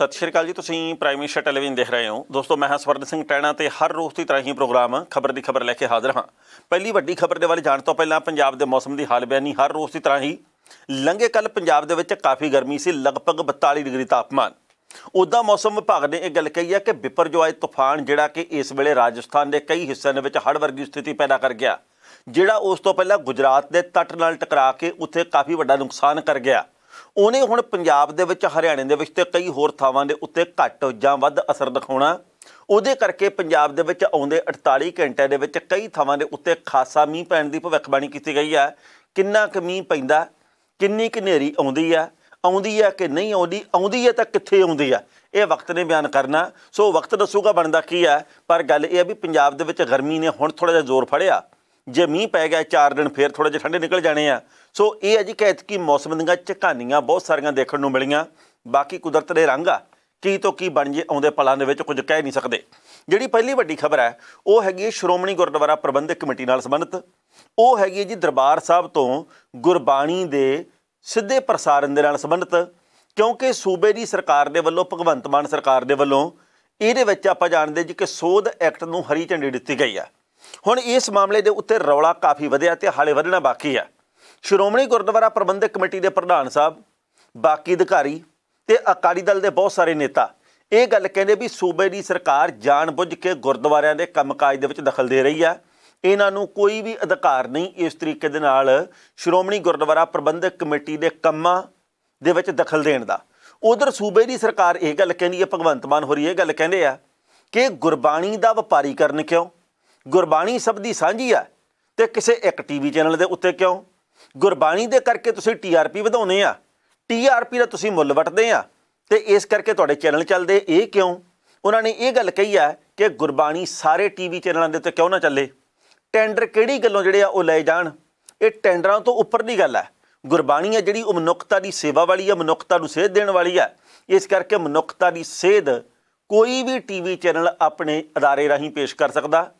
ਸਤਿ ਸ਼੍ਰੀ ਅਕਾਲ ਜੀ ਤੁਸੀਂ ਪ੍ਰਾਈਮ ਮਿਨਿਸਟਰ ਟੈਲੀਵਿਜ਼ਨ ਦੇਖ ਰਹੇ ਹੋ ਦੋਸਤੋ ਮੈਂ ਹਾਂ ਸਵਰਨ ਸਿੰਘ ਟੈਣਾ ਤੇ ਹਰ ਰੋਜ਼ ਦੀ ਤਰ੍ਹਾਂ ਹੀ ਪ੍ਰੋਗਰਾਮ ਖਬਰ ਦੀ ਖਬਰ ਲੈ ਕੇ ਹਾਜ਼ਰ ਹਾਂ ਪਹਿਲੀ ਵੱਡੀ ਖਬਰ ਦੇ ਬਾਰੇ ਜਾਣ ਤੋਂ ਪਹਿਲਾਂ ਪੰਜਾਬ ਦੇ ਮੌਸਮ ਦੀ ਹਾਲ ਬਿਆਨੀ ਹਰ ਰੋਜ਼ ਦੀ ਤਰ੍ਹਾਂ ਹੀ ਲੰਘੇ ਕੱਲ ਪੰਜਾਬ ਦੇ ਵਿੱਚ ਕਾਫੀ ਗਰਮੀ ਸੀ ਲਗਭਗ 42 ਡਿਗਰੀ ਤਾਪਮਾਨ ਉਦਾਂ ਮੌਸਮ ਵਿਭਾਗ ਨੇ ਇਹ ਗੱਲ ਕਹੀ ਹੈ ਕਿ ਬਿਪਰਜੋਏ ਤੂਫਾਨ ਜਿਹੜਾ ਕਿ ਇਸ ਵੇਲੇ ਰਾਜਸਥਾਨ ਦੇ ਕਈ ਹਿੱਸਿਆਂ ਦੇ ਵਿੱਚ ਹੜ ਵਰਗੀ ਸਥਿਤੀ ਪੈਦਾ ਕਰ ਗਿਆ ਜਿਹੜਾ ਉਸ ਤੋਂ ਪਹਿਲਾਂ ਗੁਜਰਾਤ ਦੇ ਤੱਟ ਨਾਲ ਟਕਰਾ ਕੇ ਉੱਥੇ ਕਾਫੀ ਵੱਡਾ ਨੁਕਸਾਨ ਕਰ ਗਿਆ ਉਹਨੇ ਹੁਣ ਪੰਜਾਬ ਦੇ ਵਿੱਚ ਹਰਿਆਣੇ ਦੇ ਵਿੱਚ ਤੇ ਕਈ ਹੋਰ ਥਾਵਾਂ ਦੇ ਉੱਤੇ ਘੱਟ ਜਾਂ ਵੱਧ ਅਸਰ ਦਿਖਾਉਣਾ ਉਹਦੇ ਕਰਕੇ ਪੰਜਾਬ ਦੇ ਵਿੱਚ ਆਉਂਦੇ 48 ਘੰਟੇ ਦੇ ਵਿੱਚ ਕਈ ਥਾਵਾਂ ਦੇ ਉੱਤੇ ਖਾਸਾ ਮੀਂਹ ਪੈਣ ਦੀ ਭਵਿੱਖਬਾਣੀ ਕੀਤੀ ਗਈ ਹੈ ਕਿੰਨਾ ਕੁ ਮੀਂਹ ਪੈਂਦਾ ਕਿੰਨੀ ਕੁ ਹਨੇਰੀ ਆਉਂਦੀ ਹੈ ਆਉਂਦੀ ਹੈ ਕਿ ਨਹੀਂ ਆਉਂਦੀ ਆਉਂਦੀ ਹੈ ਤਾਂ ਕਿੱਥੇ ਆਉਂਦੀ ਹੈ ਇਹ ਵਕਤ ਨੇ ਬਿਆਨ ਕਰਨਾ ਸੋ ਵਕਤ ਦੱਸੂਗਾ ਬਣਦਾ ਕੀ ਹੈ ਪਰ ਗੱਲ ਇਹ ਹੈ ਵੀ ਪੰਜਾਬ ਦੇ ਵਿੱਚ ਗਰਮੀ ਨੇ ਹੁਣ ਥੋੜਾ ਜਿਹਾ ਜ਼ੋਰ ਫੜਿਆ ਜੇ ਮੀਂਹ ਪੈ ਗਿਆ ਚਾਰ ਦਿਨ ਫੇਰ ਥੋੜਾ ਜਿਹਾ ਠੰਡੇ ਨਿਕਲ ਜਾਣੇ ਆ ਸੋ ਇਹ ਅਜੀ ਜੀ ਕੀ ਮੌਸਮ ਦੀਆਂ ਝਕਾਨੀਆਂ ਬਹੁਤ ਸਾਰੀਆਂ ਦੇਖਣ ਨੂੰ ਮਿਲੀਆਂ ਬਾਕੀ ਕੁਦਰਤ ਦੇ ਰੰਗ ਆ ਕੀ ਤੋਂ ਕੀ ਬਣ ਜੇ ਆਉਂਦੇ ਪਲਾਂ ਦੇ ਵਿੱਚ ਕੁਝ ਕਹਿ ਨਹੀਂ ਸਕਦੇ ਜਿਹੜੀ ਪਹਿਲੀ ਵੱਡੀ ਖਬਰ ਹੈ ਉਹ ਹੈਗੀ ਹੈ ਸ਼੍ਰੋਮਣੀ ਗੁਰਦੁਆਰਾ ਪ੍ਰਬੰਧਕ ਕਮੇਟੀ ਨਾਲ ਸੰਬੰਧਿਤ ਉਹ ਹੈਗੀ ਹੈ ਜੀ ਦਰਬਾਰ ਸਾਹਿਬ ਤੋਂ ਗੁਰਬਾਣੀ ਦੇ ਸਿੱਧੇ ਪ੍ਰਸਾਰਣ ਦੇ ਨਾਲ ਸੰਬੰਧਿਤ ਕਿਉਂਕਿ ਸੂਬੇ ਦੀ ਸਰਕਾਰ ਦੇ ਵੱਲੋਂ ਭਗਵੰਤ ਮਾਨ ਸਰਕਾਰ ਦੇ ਵੱਲੋਂ ਇਹਦੇ ਵਿੱਚ ਆਪਾਂ ਜਾਣਦੇ ਜੀ ਕਿ ਸੋਧ ਐਕਟ ਨੂੰ ਹਰੀ ਝੰਡੀ ਦਿੱਤੀ ਗਈ ਆ ਹੁਣ ਇਸ ਮਾਮਲੇ ਦੇ ਉੱਤੇ ਰੌਲਾ ਕਾਫੀ ਵਧਿਆ ਤੇ ਹਾਲੇ ਵਧਣਾ ਬਾਕੀ ਹੈ ਸ਼੍ਰੋਮਣੀ ਗੁਰਦੁਆਰਾ ਪ੍ਰਬੰਧਕ ਕਮੇਟੀ ਦੇ ਪ੍ਰਧਾਨ ਸਾਹਿਬ ਬਾਕੀ ਅਧਿਕਾਰੀ ਤੇ ਅਕਾਲੀ ਦਲ ਦੇ ਬਹੁਤ ਸਾਰੇ ਨੇਤਾ ਇਹ ਗੱਲ ਕਹਿੰਦੇ ਵੀ ਸੂਬੇ ਦੀ ਸਰਕਾਰ ਜਾਣਬੁੱਝ ਕੇ ਗੁਰਦੁਆਰਿਆਂ ਦੇ ਕੰਮਕਾਜ ਦੇ ਵਿੱਚ ਦਖਲ ਦੇ ਰਹੀ ਹੈ ਇਹਨਾਂ ਨੂੰ ਕੋਈ ਵੀ ਅਧਿਕਾਰ ਨਹੀਂ ਇਸ ਤਰੀਕੇ ਦੇ ਨਾਲ ਸ਼੍ਰੋਮਣੀ ਗੁਰਦੁਆਰਾ ਪ੍ਰਬੰਧਕ ਕਮੇਟੀ ਦੇ ਕੰਮਾਂ ਦੇ ਵਿੱਚ ਦਖਲ ਦੇਣ ਦਾ ਉਧਰ ਸੂਬੇ ਦੀ ਸਰਕਾਰ ਇਹ ਗੱਲ ਕਹਿੰਦੀ ਹੈ ਭਗਵੰਤ ਮਾਨ ਹੋਰੀ ਇਹ ਗੱਲ ਕਹਿੰਦੇ ਆ ਕਿ ਗੁਰਬਾਣੀ ਦਾ ਵਪਾਰੀਕਰਨ ਕਿਉਂ ਗੁਰਬਾਣੀ ਸਭ ਦੀ ਸਾਂਝੀ ਆ ਤੇ ਕਿਸੇ ਇੱਕ ਟੀਵੀ ਚੈਨਲ ਦੇ ਉੱਤੇ ਕਿਉਂ ਗੁਰਬਾਣੀ ਦੇ ਕਰਕੇ ਤੁਸੀਂ ਟੀਆਰਪੀ ਵਧਾਉਨੇ ਆ ਟੀਆਰਪੀ ਦਾ ਤੁਸੀਂ ਮੁੱਲ ਵਟਦੇ ਆ ਤੇ ਇਸ ਕਰਕੇ ਤੁਹਾਡੇ ਚੈਨਲ ਚੱਲਦੇ ਇਹ ਕਿਉਂ ਉਹਨਾਂ ਨੇ ਇਹ ਗੱਲ ਕਹੀ ਆ ਕਿ ਗੁਰਬਾਣੀ ਸਾਰੇ ਟੀਵੀ ਚੈਨਲਾਂ ਦੇ ਉੱਤੇ ਕਿਉਂ ਨਾ ਚੱਲੇ ਟੈਂਡਰ ਕਿਹੜੀ ਗੱਲੋਂ ਜਿਹੜੇ ਆ ਉਹ ਲੈ ਜਾਣ ਇਹ ਟੈਂਡਰਾਂ ਤੋਂ ਉੱਪਰ ਦੀ ਗੱਲ ਆ ਗੁਰਬਾਣੀ ਆ ਜਿਹੜੀ ਉਹ ਮਨੁੱਖਤਾ ਦੀ ਸੇਵਾ ਵਾਲੀ ਆ ਮਨੁੱਖਤਾ ਨੂੰ ਸੇਧ ਦੇਣ ਵਾਲੀ ਆ ਇਸ ਕਰਕੇ ਮਨੁੱਖਤਾ ਦੀ ਸੇਧ ਕੋਈ ਵੀ ਟੀਵੀ ਚੈਨਲ ਆਪਣੇ ਅਦਾਰੇ ਰਾਹੀਂ ਪੇਸ਼ ਕਰ ਸਕਦਾ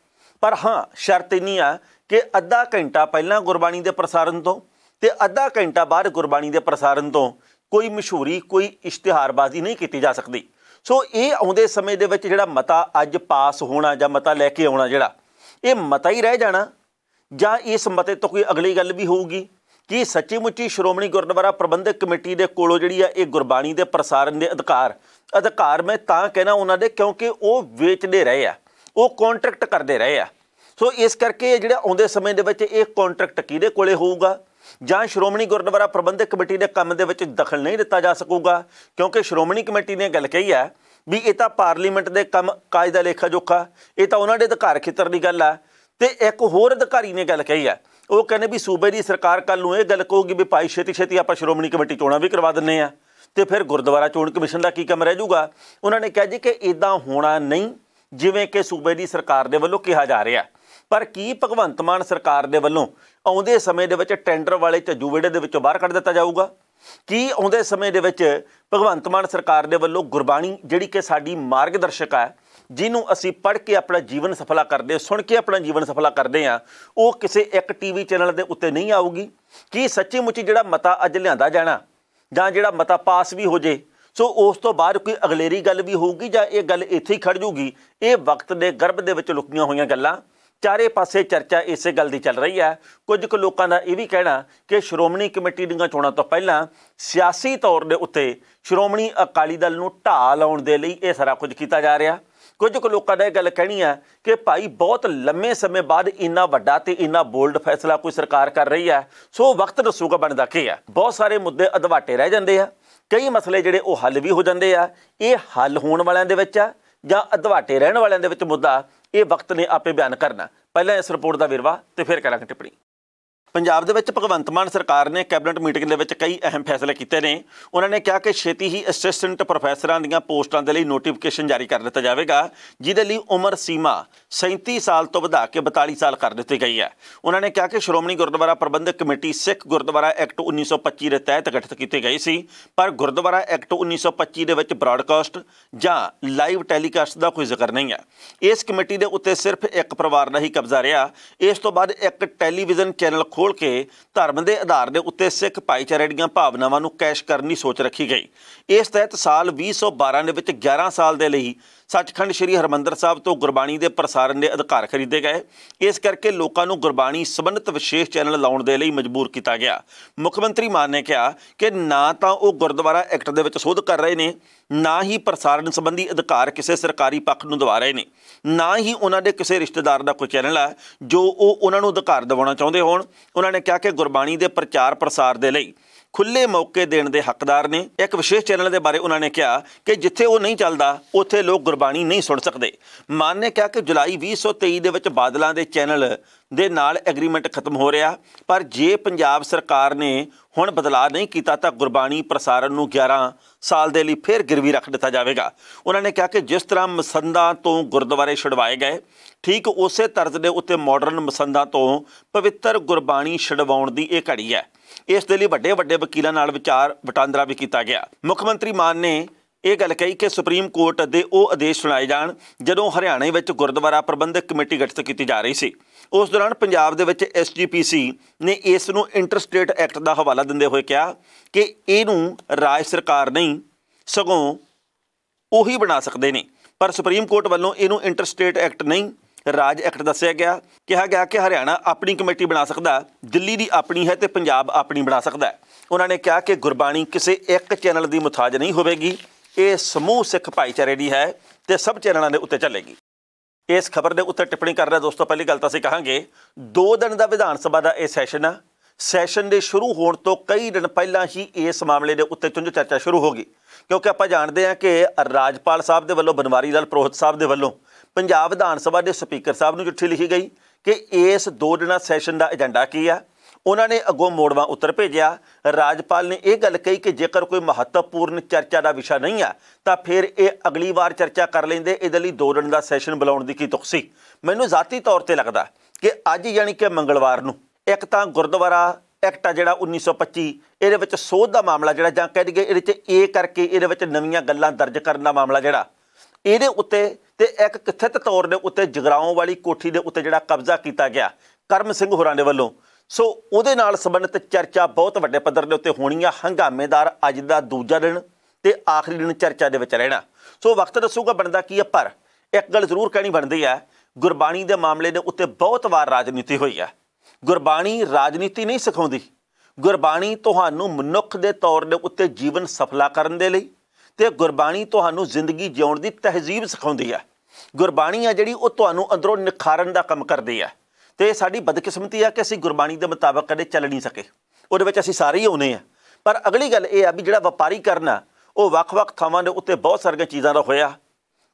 ਪਰ ਹਾਂ ਸ਼ਰਤ ਇਨੀ ਆ ਕਿ ਅੱਧਾ ਘੰਟਾ ਪਹਿਲਾਂ ਗੁਰਬਾਣੀ ਦੇ ਪ੍ਰਸਾਰਣ ਤੋਂ ਤੇ ਅੱਧਾ ਘੰਟਾ ਬਾਅਦ ਗੁਰਬਾਣੀ ਦੇ ਪ੍ਰਸਾਰਣ ਤੋਂ ਕੋਈ ਮਸ਼ਹੂਰੀ ਕੋਈ ਇਸ਼ਤਿਹਾਰਬਾਜ਼ੀ ਨਹੀਂ ਕੀਤੀ ਜਾ ਸਕਦੀ ਸੋ ਇਹ ਆਉਂਦੇ ਸਮੇਂ ਦੇ ਵਿੱਚ ਜਿਹੜਾ ਮਤਾ ਅੱਜ ਪਾਸ ਹੋਣਾ ਜਾਂ ਮਤਾ ਲੈ ਕੇ ਆਉਣਾ ਜਿਹੜਾ ਇਹ ਮਤਾ ਹੀ ਰਹਿ ਜਾਣਾ ਜਾਂ ਇਸ ਮਤੇ ਤੋਂ ਕੋਈ ਅਗਲੀ ਗੱਲ ਵੀ ਹੋਊਗੀ ਕਿ ਸੱਚੀ ਮੁੱਚੀ ਸ਼੍ਰੋਮਣੀ ਗੁਰਦੁਆਰਾ ਪ੍ਰਬੰਧਕ ਕਮੇਟੀ ਦੇ ਕੋਲੋਂ ਜਿਹੜੀ ਆ ਇਹ ਗੁਰਬਾਣੀ ਦੇ ਪ੍ਰਸਾਰਣ ਦੇ ਅਧਿਕਾਰ ਅਧਿਕਾਰ ਮੈਂ ਤਾਂ ਕਹਿਣਾ ਉਹਨਾਂ ਦੇ ਕਿਉਂਕਿ ਉਹ ਵੇਚਦੇ ਰਹੇ ਆ ਉਹ ਕੰਟਰੈਕਟ ਕਰਦੇ ਰਹੇ ਆ ਸੋ ਇਸ ਕਰਕੇ ਜਿਹੜਾ ਆਉਂਦੇ ਸਮੇਂ ਦੇ ਵਿੱਚ ਇਹ ਕੰਟਰੈਕਟ ਕਿਹਦੇ ਕੋਲੇ ਹੋਊਗਾ ਜਾਂ ਸ਼੍ਰੋਮਣੀ ਗੁਰਦੁਆਰਾ ਪ੍ਰਬੰਧਕ ਕਮੇਟੀ ਦੇ ਕੰਮ ਦੇ ਵਿੱਚ ਦਖਲ ਨਹੀਂ ਦਿੱਤਾ ਜਾ ਸਕੂਗਾ ਕਿਉਂਕਿ ਸ਼੍ਰੋਮਣੀ ਕਮੇਟੀ ਨੇ ਗੱਲ ਕਹੀ ਹੈ ਵੀ ਇਹ ਤਾਂ ਪਾਰਲੀਮੈਂਟ ਦੇ ਕੰਮ ਕਾਜ ਦਾ ਲੇਖਾ ਜੋਖਾ ਇਹ ਤਾਂ ਉਹਨਾਂ ਦੇ ਅਧਿਕਾਰ ਖੇਤਰ ਦੀ ਗੱਲ ਆ ਤੇ ਇੱਕ ਹੋਰ ਅਧਿਕਾਰੀ ਨੇ ਗੱਲ ਕਹੀ ਆ ਉਹ ਕਹਿੰਦੇ ਵੀ ਸੂਬੇ ਦੀ ਸਰਕਾਰ ਕੱਲ ਨੂੰ ਇਹ ਗੱਲ ਕਹੂਗੀ ਵੀ ਭਾਈ ਛੇਤੀ ਛੇਤੀ ਆਪਾਂ ਸ਼੍ਰੋਮਣੀ ਕਮੇਟੀ ਚੋਣਾਂ ਵੀ ਕਰਵਾ ਦਿੰਨੇ ਆ ਤੇ ਫਿਰ ਗੁਰਦੁਆਰਾ ਚੋਣ ਕਮਿਸ਼ਨ ਦਾ ਕੀ ਕੰਮ ਰਹਿ ਜਾਊਗਾ ਉਹਨਾਂ ਨੇ ਕਿਹਾ ਜੀ ਕਿ ਇਦਾਂ ਹੋਣਾ ਨਹੀਂ ਜਿਵੇਂ ਕਿ ਸੂਬੇ ਦੀ ਸਰਕਾਰ ਦੇ ਵੱਲੋਂ ਕਿਹਾ ਜਾ ਰਿਹਾ ਪਰ ਕੀ ਭਗਵੰਤ ਮਾਨ ਸਰਕਾਰ ਦੇ ਵੱਲੋਂ ਆਉਂਦੇ ਸਮੇਂ ਦੇ ਵਿੱਚ ਟੈਂਡਰ ਵਾਲੇ ਝੱਜੂ ਦੇ ਵਿੱਚੋਂ ਬਾਹਰ ਕੱਢ ਦਿੱਤਾ ਜਾਊਗਾ ਕੀ ਆਉਂਦੇ ਸਮੇਂ ਦੇ ਵਿੱਚ ਭਗਵੰਤ ਮਾਨ ਸਰਕਾਰ ਦੇ ਵੱਲੋਂ ਗੁਰਬਾਣੀ ਜਿਹੜੀ ਕਿ ਸਾਡੀ ਮਾਰਗਦਰਸ਼ਕ ਹੈ ਜਿਹਨੂੰ ਅਸੀਂ ਪੜ੍ਹ ਕੇ ਆਪਣਾ ਜੀਵਨ ਸਫਲਾ ਕਰਦੇ ਸੁਣ ਕੇ ਆਪਣਾ ਜੀਵਨ ਸਫਲਾ ਕਰਦੇ ਆ ਉਹ ਕਿਸੇ ਇੱਕ ਟੀਵੀ ਚੈਨਲ ਦੇ ਉੱਤੇ ਨਹੀਂ ਆਊਗੀ ਕੀ ਸੱਚੀ ਮੁੱਚੀ ਜਿਹੜਾ ਮਤਾ ਅੱਜ ਲਿਆਂਦਾ ਜਾਣਾ ਜਾਂ ਜਿਹੜਾ ਮਤਾ ਪਾਸ ਵੀ ਹੋ ਜੇ ਸੋ ਉਸ ਤੋਂ ਬਾਅਦ ਕੋਈ ਅਗਲੇਰੀ ਗੱਲ ਵੀ ਹੋਊਗੀ ਜਾਂ ਇਹ ਗੱਲ ਇੱਥੇ ਹੀ ਖੜ ਜੂਗੀ ਇਹ ਵਕਤ ਦੇ ਗਰਭ ਦੇ ਵਿੱਚ ਲੁਕੀਆਂ ਹੋਈਆਂ ਗੱਲਾਂ ਚਾਰੇ ਪਾਸੇ ਚਰਚਾ ਇਸੇ ਗੱਲ ਦੀ ਚੱਲ ਰਹੀ ਹੈ ਕੁਝ ਕੁ ਲੋਕਾਂ ਦਾ ਇਹ ਵੀ ਕਹਿਣਾ ਕਿ ਸ਼੍ਰੋਮਣੀ ਕਮੇਟੀ ਦੀਆਂ ਚੋਣਾਂ ਤੋਂ ਪਹਿਲਾਂ ਸਿਆਸੀ ਤੌਰ ਦੇ ਉੱਤੇ ਸ਼੍ਰੋਮਣੀ ਅਕਾਲੀ ਦਲ ਨੂੰ ਢਾਹ ਲਾਉਣ ਦੇ ਲਈ ਇਹ ਸਾਰਾ ਕੁਝ ਕੀਤਾ ਜਾ ਰਿਹਾ ਕੁਝ ਕੁ ਲੋਕਾਂ ਦਾ ਇਹ ਗੱਲ ਕਹਿਣੀ ਹੈ ਕਿ ਭਾਈ ਬਹੁਤ ਲੰਮੇ ਸਮੇਂ ਬਾਅਦ ਇੰਨਾ ਵੱਡਾ ਤੇ ਇੰਨਾ ਬੋਲਡ ਫੈਸਲਾ ਕੋਈ ਸਰਕਾਰ ਕਰ ਰਹੀ ਹੈ ਸੋ ਵਕਤ ਦੱਸੂਗਾ ਬਣਦਾ ਕੀ ਹੈ ਬਹੁਤ ਸਾਰੇ ਮੁੱਦੇ ਅਧਵਾਟੇ ਰਹਿ ਜਾਂਦੇ ਆ ਕਈ ਮਸਲੇ ਜਿਹੜੇ ਉਹ ਹੱਲ ਵੀ ਹੋ ਜਾਂਦੇ ਆ ਇਹ ਹੱਲ ਹੋਣ ਵਾਲਿਆਂ ਦੇ ਵਿੱਚ ਆ ਜਾਂ ਅਧਵਾਟੇ ਰਹਿਣ ਵਾਲਿਆਂ ਦੇ ਵਿੱਚ ਮੁੱਦਾ ਇਹ ਵਕਤ ਨੇ ਆਪੇ ਬਿਆਨ ਕਰਨਾ ਪਹਿਲਾਂ ਇਸ ਰਿਪੋਰਟ ਦਾ ਵਿਰਵਾ ਤੇ ਫਿਰ ਕਰਾਂਗੇ ਟਿੱਪਣੀ ਪੰਜਾਬ ਦੇ ਵਿੱਚ ਭਗਵੰਤ ਮਾਨ ਸਰਕਾਰ ਨੇ ਕੈਬਨਿਟ ਮੀਟਿੰਗ ਦੇ ਵਿੱਚ ਕਈ ਅਹਿਮ ਫੈਸਲੇ ਕੀਤੇ ਨੇ ਉਹਨਾਂ ਨੇ ਕਿਹਾ ਕਿ ਛੇਤੀ ਹੀ ਅਸਿਸਟੈਂਟ ਪ੍ਰੋਫੈਸਰਾਂ ਦੀਆਂ ਪੋਸਟਾਂ ਦੇ ਲਈ ਨੋਟੀਫਿਕੇਸ਼ਨ ਜਾਰੀ ਕਰ ਦਿੱਤਾ ਜਾਵੇਗਾ ਜਿਹਦੇ ਲਈ ਉਮਰ ਸੀਮਾ 37 ਸਾਲ ਤੋਂ ਵਧਾ ਕੇ 42 ਸਾਲ ਕਰ ਦਿੱਤੀ ਗਈ ਹੈ ਉਹਨਾਂ ਨੇ ਕਿਹਾ ਕਿ ਸ਼੍ਰੋਮਣੀ ਗੁਰਦੁਆਰਾ ਪ੍ਰਬੰਧਕ ਕਮੇਟੀ ਸਿੱਖ ਗੁਰਦੁਆਰਾ ਐਕਟ 1925 ਦੇ ਤਹਿਤ ਗਠਿਤ ਕੀਤੀ ਗਈ ਸੀ ਪਰ ਗੁਰਦੁਆਰਾ ਐਕਟ 1925 ਦੇ ਵਿੱਚ ਬ੍ਰਾਡਕਾਸਟ ਜਾਂ ਲਾਈਵ ਟੈਲੀਕਾਸਟ ਦਾ ਕੋਈ ਜ਼ਿਕਰ ਨਹੀਂ ਹੈ ਇਸ ਕਮੇਟੀ ਦੇ ਉੱਤੇ ਸਿਰਫ ਇੱਕ ਪਰਿਵਾਰ ਦਾ ਹੀ ਕਬਜ਼ਾ ਰਿਹਾ ਇਸ ਤੋਂ ਬਾਅਦ ਇੱਕ ਟੈਲੀਵਿਜ਼ਨ ਚੈਨਲ ਖੋਲ ਕੇ ਧਰਮ ਦੇ ਆਧਾਰ ਦੇ ਉੱਤੇ ਸਿੱਖ ਭਾਈਚਾਰੇ ਦੀਆਂ ਭਾਵਨਾਵਾਂ ਨੂੰ ਕੈਸ਼ ਕਰਨ ਦੀ ਸੋਚ ਰੱਖੀ ਗਈ ਇਸ ਤਹਿਤ ਸਾਲ 2012 ਦੇ ਵਿੱਚ 11 ਸਾਲ ਦੇ ਲਈ ਸੱਚਖੰਡ ਸ੍ਰੀ ਹਰਮੰਦਰ ਸਾਹਿਬ ਤੋਂ ਗੁਰਬਾਣੀ ਦੇ ਪ੍ਰਸਾਰਣ ਦੇ ਅਧਿਕਾਰ ਖਰੀਦੇ ਗਏ ਇਸ ਕਰਕੇ ਲੋਕਾਂ ਨੂੰ ਗੁਰਬਾਣੀ ਸੰਬੰਧਿਤ ਵਿਸ਼ੇਸ਼ ਚੈਨਲ ਲਾਉਣ ਦੇ ਲਈ ਮਜਬੂਰ ਕੀਤਾ ਗਿਆ ਮੁੱਖ ਮੰਤਰੀ ਮਾਨ ਨੇ ਕਿਹਾ ਕਿ ਨਾ ਤਾਂ ਉਹ ਗੁਰਦੁਆਰਾ ਐਕਟ ਦੇ ਵਿੱਚ ਸੋਧ ਕਰ ਰਹੇ ਨੇ ਨਾ ਹੀ ਪ੍ਰਸਾਰਣ ਸੰਬੰਧੀ ਅਧਿਕਾਰ ਕਿਸੇ ਸਰਕਾਰੀ ਪੱਖ ਨੂੰ ਦਵਾ ਰਹੇ ਨੇ ਨਾ ਹੀ ਉਹਨਾਂ ਦੇ ਕਿਸੇ ਰਿਸ਼ਤੇਦਾਰ ਦਾ ਕੋਈ ਚੈਨਲ ਹੈ ਜੋ ਉਹ ਉਹਨਾਂ ਨੂੰ ਅਧਿਕਾਰ ਦਿਵਾਉਣਾ ਚਾਹੁੰਦੇ ਹੋਣ ਉਹਨਾਂ ਨੇ ਕਿਹਾ ਕਿ ਗੁਰਬਾਣੀ ਦੇ ਪ੍ਰਚਾਰ ਪ੍ਰਸਾਰ ਦੇ ਲਈ ਖੁੱਲੇ ਮੌਕੇ ਦੇਣ ਦੇ ਹੱਕਦਾਰ ਨੇ ਇੱਕ ਵਿਸ਼ੇਸ਼ ਚੈਨਲ ਦੇ ਬਾਰੇ ਉਹਨਾਂ ਨੇ ਕਿਹਾ ਕਿ ਜਿੱਥੇ ਉਹ ਨਹੀਂ ਚੱਲਦਾ ਉੱਥੇ ਲੋਕ ਗੁਰਬਾਣੀ ਨਹੀਂ ਸੁਣ ਸਕਦੇ ਮਾਨ ਨੇ ਕਿਹਾ ਕਿ ਜੁਲਾਈ 2023 ਦੇ ਵਿੱਚ ਬਾਦਲਾਂ ਦੇ ਚੈਨਲ ਦੇ ਨਾਲ ਐਗਰੀਮੈਂਟ ਖਤਮ ਹੋ ਰਿਹਾ ਪਰ ਜੇ ਪੰਜਾਬ ਸਰਕਾਰ ਨੇ ਹੁਣ ਬਦਲਾਅ ਨਹੀਂ ਕੀਤਾ ਤਾਂ ਗੁਰਬਾਣੀ ਪ੍ਰਸਾਰਣ ਨੂੰ 11 ਸਾਲ ਦੇ ਲਈ ਫੇਰ ਗਿਰਵੀ ਰੱਖ ਦਿੱਤਾ ਜਾਵੇਗਾ ਉਹਨਾਂ ਨੇ ਕਿਹਾ ਕਿ ਜਿਸ ਤਰ੍ਹਾਂ ਮਸੰਦਾਂ ਤੋਂ ਗੁਰਦੁਆਰੇ ਛਡਵਾਏ ਗਏ ਠੀਕ ਉਸੇ ਤਰਜ਼ ਦੇ ਉੱਤੇ ਮਾਡਰਨ ਮਸੰਦਾਂ ਤੋਂ ਪਵਿੱਤਰ ਗੁਰਬਾਣੀ ਛਡਵਾਉਣ ਦੀ ਇਹ ਘੜੀ ਹੈ ਇਸ ਦੇ ਲਈ ਵੱਡੇ ਵੱਡੇ ਵਕੀਲਾਂ ਨਾਲ ਵਿਚਾਰ ਵਟਾਂਦਰਾ ਵੀ ਕੀਤਾ ਗਿਆ ਮੁੱਖ ਮੰਤਰੀ ਮਾਨ ਨੇ ਇਹ ਗੱਲ ਕਹੀ ਕਿ ਸੁਪਰੀਮ ਕੋਰਟ ਦੇ ਉਹ ਆਦੇਸ਼ ਸੁਣਾਏ ਜਾਣ ਜਦੋਂ ਹਰਿਆਣਾ ਵਿੱਚ ਗੁਰਦੁਆਰਾ ਪ੍ਰਬੰਧਕ ਕਮੇਟੀ ਗਠਿਤ ਕੀਤੀ ਜਾ ਰਹੀ ਸੀ ਉਸ ਦੌਰਾਨ ਪੰਜਾਬ ਦੇ ਵਿੱਚ ਐਸਜੀਪੀਸੀ ਨੇ ਇਸ ਨੂੰ ਇੰਟਰਸਟੇਟ ਐਕਟ ਦਾ ਹਵਾਲਾ ਦਿੰਦੇ ਹੋਏ ਕਿਹਾ ਕਿ ਇਹਨੂੰ ਰਾਜ ਸਰਕਾਰ ਨਹੀਂ ਸਗੋਂ ਉਹੀ ਬਣਾ ਸਕਦੇ ਨੇ ਪਰ ਸੁਪਰੀਮ ਕੋਰਟ ਵੱਲੋਂ ਇਹਨੂੰ ਇੰਟਰਸਟੇਟ ਐਕਟ ਨਹੀਂ ਰਾਜ ਐਕਟ ਦੱਸਿਆ ਗਿਆ ਕਿਹਾ ਗਿਆ ਕਿ ਹਰਿਆਣਾ ਆਪਣੀ ਕਮੇਟੀ ਬਣਾ ਸਕਦਾ ਦਿੱਲੀ ਦੀ ਆਪਣੀ ਹੈ ਤੇ ਪੰਜਾਬ ਆਪਣੀ ਬਣਾ ਸਕਦਾ ਉਹਨਾਂ ਨੇ ਕਿਹਾ ਕਿ ਗੁਰਬਾਣੀ ਕਿਸੇ ਇੱਕ ਚੈਨਲ ਦੀ ਮੁਤਾਜ ਨਹੀਂ ਹੋਵੇਗੀ ਇਹ ਸਮੂਹ ਸਿੱਖ ਭਾਈਚਾਰੇ ਦੀ ਹੈ ਤੇ ਸਭ ਚੈਨਲਾਂ ਦੇ ਉੱਤੇ ਚੱਲੇਗੀ ਇਸ ਖਬਰ ਦੇ ਉੱਤੇ ਟਿੱਪਣੀ ਕਰ ਰਿਹਾ ਦੋਸਤੋ ਪਹਿਲੀ ਗੱਲ ਤਾਂ ਅਸੀਂ ਕਹਾਂਗੇ 2 ਦਿਨ ਦਾ ਵਿਧਾਨ ਸਭਾ ਦਾ ਇਹ ਸੈਸ਼ਨ ਆ ਸੈਸ਼ਨ ਦੇ ਸ਼ੁਰੂ ਹੋਣ ਤੋਂ ਕਈ ਦਿਨ ਪਹਿਲਾਂ ਹੀ ਇਸ ਮਾਮਲੇ ਦੇ ਉੱਤੇ ਚੁੰਝ ਚਰਚਾ ਸ਼ੁਰੂ ਹੋ ਗਈ ਕਿਉਂਕਿ ਆਪਾਂ ਜਾਣਦੇ ਹਾਂ ਕਿ ਰਾਜਪਾਲ ਸਾਹਿਬ ਦੇ ਵੱਲੋਂ ਬਨਵਾਰੀ ਲਾਲ ਪ੍ਰੋਹਤ ਸਾਹਿਬ ਦੇ ਵੱਲੋਂ ਪੰਜਾਬ ਵਿਧਾਨ ਸਭਾ ਦੇ ਸਪੀਕਰ ਸਾਹਿਬ ਨੂੰ ਚਿੱਠੀ ਲਿਖੀ ਗਈ ਕਿ ਇਸ ਦੋ ਦਿਨਾਂ ਸੈਸ਼ਨ ਦਾ ਏਜੰਡਾ ਕੀ ਆ ਉਹਨਾਂ ਨੇ ਅਗੋਂ ਮੋੜਵਾ ਉੱਤਰ ਭੇਜਿਆ ਰਾਜਪਾਲ ਨੇ ਇਹ ਗੱਲ ਕਹੀ ਕਿ ਜੇਕਰ ਕੋਈ ਮਹੱਤਵਪੂਰਨ ਚਰਚਾ ਦਾ ਵਿਸ਼ਾ ਨਹੀਂ ਆ ਤਾਂ ਫਿਰ ਇਹ ਅਗਲੀ ਵਾਰ ਚਰਚਾ ਕਰ ਲੈਂਦੇ ਇਹਦੇ ਲਈ ਦੋ ਦਿਨ ਦਾ ਸੈਸ਼ਨ ਬੁਲਾਉਣ ਦੀ ਕੀ ਤੁਕਸੀ ਮੈਨੂੰ ਜ਼ਾਤੀ ਤੌਰ ਤੇ ਲੱਗਦਾ ਕਿ ਅੱਜ ਯਾਨੀ ਕਿ ਮੰਗਲਵਾਰ ਨੂੰ ਇੱਕ ਤਾਂ ਗੁਰਦੁਆਰਾ ਐਕਟ ਆ ਜਿਹੜਾ 1925 ਇਹਦੇ ਵਿੱਚ ਸੋਧ ਦਾ ਮਾਮਲਾ ਜਿਹੜਾ ਜਾਂ ਕਹਿ ਦਈਏ ਇਹਦੇ ਵਿੱਚ ਏ ਕਰਕੇ ਇਹਦੇ ਵਿੱਚ ਨਵੀਆਂ ਗੱਲਾਂ ਦਰਜ ਕਰਨ ਦਾ ਮਾਮਲਾ ਜਿਹੜਾ ਇਹਦੇ ਉੱਤੇ ਤੇ ਇੱਕ ਕਥਿਤ ਤੌਰ ਦੇ ਉੱਤੇ ਜਗਰਾਉਂ ਵਾਲੀ ਕੋਠੀ ਦੇ ਉੱਤੇ ਜਿਹੜਾ ਕਬਜ਼ਾ ਕੀਤਾ ਗਿਆ ਕਰਮ ਸਿੰਘ ਹੋਰਾਂ ਦੇ ਵੱਲੋਂ ਸੋ ਉਹਦੇ ਨਾਲ ਸੰਬੰਧਿਤ ਚਰਚਾ ਬਹੁਤ ਵੱਡੇ ਪੱਧਰ ਦੇ ਉੱਤੇ ਹੋਣੀ ਆ ਹੰਗਾਮੇਦਾਰ ਅੱਜ ਦਾ ਦੂਜਾ ਦਿਨ ਤੇ ਆਖਰੀ ਦਿਨ ਚਰਚਾ ਦੇ ਵਿੱਚ ਰਹਿਣਾ ਸੋ ਵਕਤ ਦੱਸੂਗਾ ਬਣਦਾ ਕੀ ਆ ਪਰ ਇੱਕ ਗੱਲ ਜ਼ਰੂਰ ਕਹਿਣੀ ਬਣਦੀ ਆ ਗੁਰਬਾਣੀ ਦੇ ਮਾਮਲੇ ਦੇ ਉੱਤੇ ਬਹੁਤ ਵਾਰ ਰਾਜਨੀਤੀ ਹੋਈ ਆ ਗੁਰਬਾਣੀ ਰਾਜਨੀਤੀ ਨਹੀਂ ਸਿਖਾਉਂਦੀ ਗੁਰਬਾਣੀ ਤੁਹਾਨੂੰ ਮਨੁੱਖ ਦੇ ਤੌਰ ਦੇ ਉੱਤੇ ਜੀਵਨ ਸਫਲਾ ਕਰਨ ਦੇ ਲਈ ਤੇ ਗੁਰਬਾਣੀ ਤੁਹਾਨੂੰ ਜ਼ਿੰਦਗੀ ਜਿਉਣ ਦੀ ਤਹਿਜ਼ੀਬ ਸਿਖਾਉਂਦੀ ਹੈ ਗੁਰਬਾਣੀ ਆ ਜਿਹੜੀ ਉਹ ਤੁਹਾਨੂੰ ਅੰਦਰੋਂ ਨਿਖਾਰਨ ਦਾ ਕੰਮ ਕਰਦੀ ਹੈ ਤੇ ਸਾਡੀ ਬਦਕਿਸਮਤੀ ਆ ਕਿ ਅਸੀਂ ਗੁਰਬਾਣੀ ਦੇ ਮੁਤਾਬਕ ਕਦੇ ਚੱਲ ਨਹੀਂ ਸਕੇ ਉਹਦੇ ਵਿੱਚ ਅਸੀਂ ਸਾਰੇ ਹੀ ਆਉਨੇ ਆ ਪਰ ਅਗਲੀ ਗੱਲ ਇਹ ਆ ਵੀ ਜਿਹੜਾ ਵਪਾਰੀ ਕਰਨਾ ਉਹ ਵੱਖ-ਵੱਖ ਥਾਵਾਂ ਦੇ ਉੱਤੇ ਬਹੁਤ ਸਾਰੀਆਂ ਚੀਜ਼ਾਂ ਦਾ ਹੋਇਆ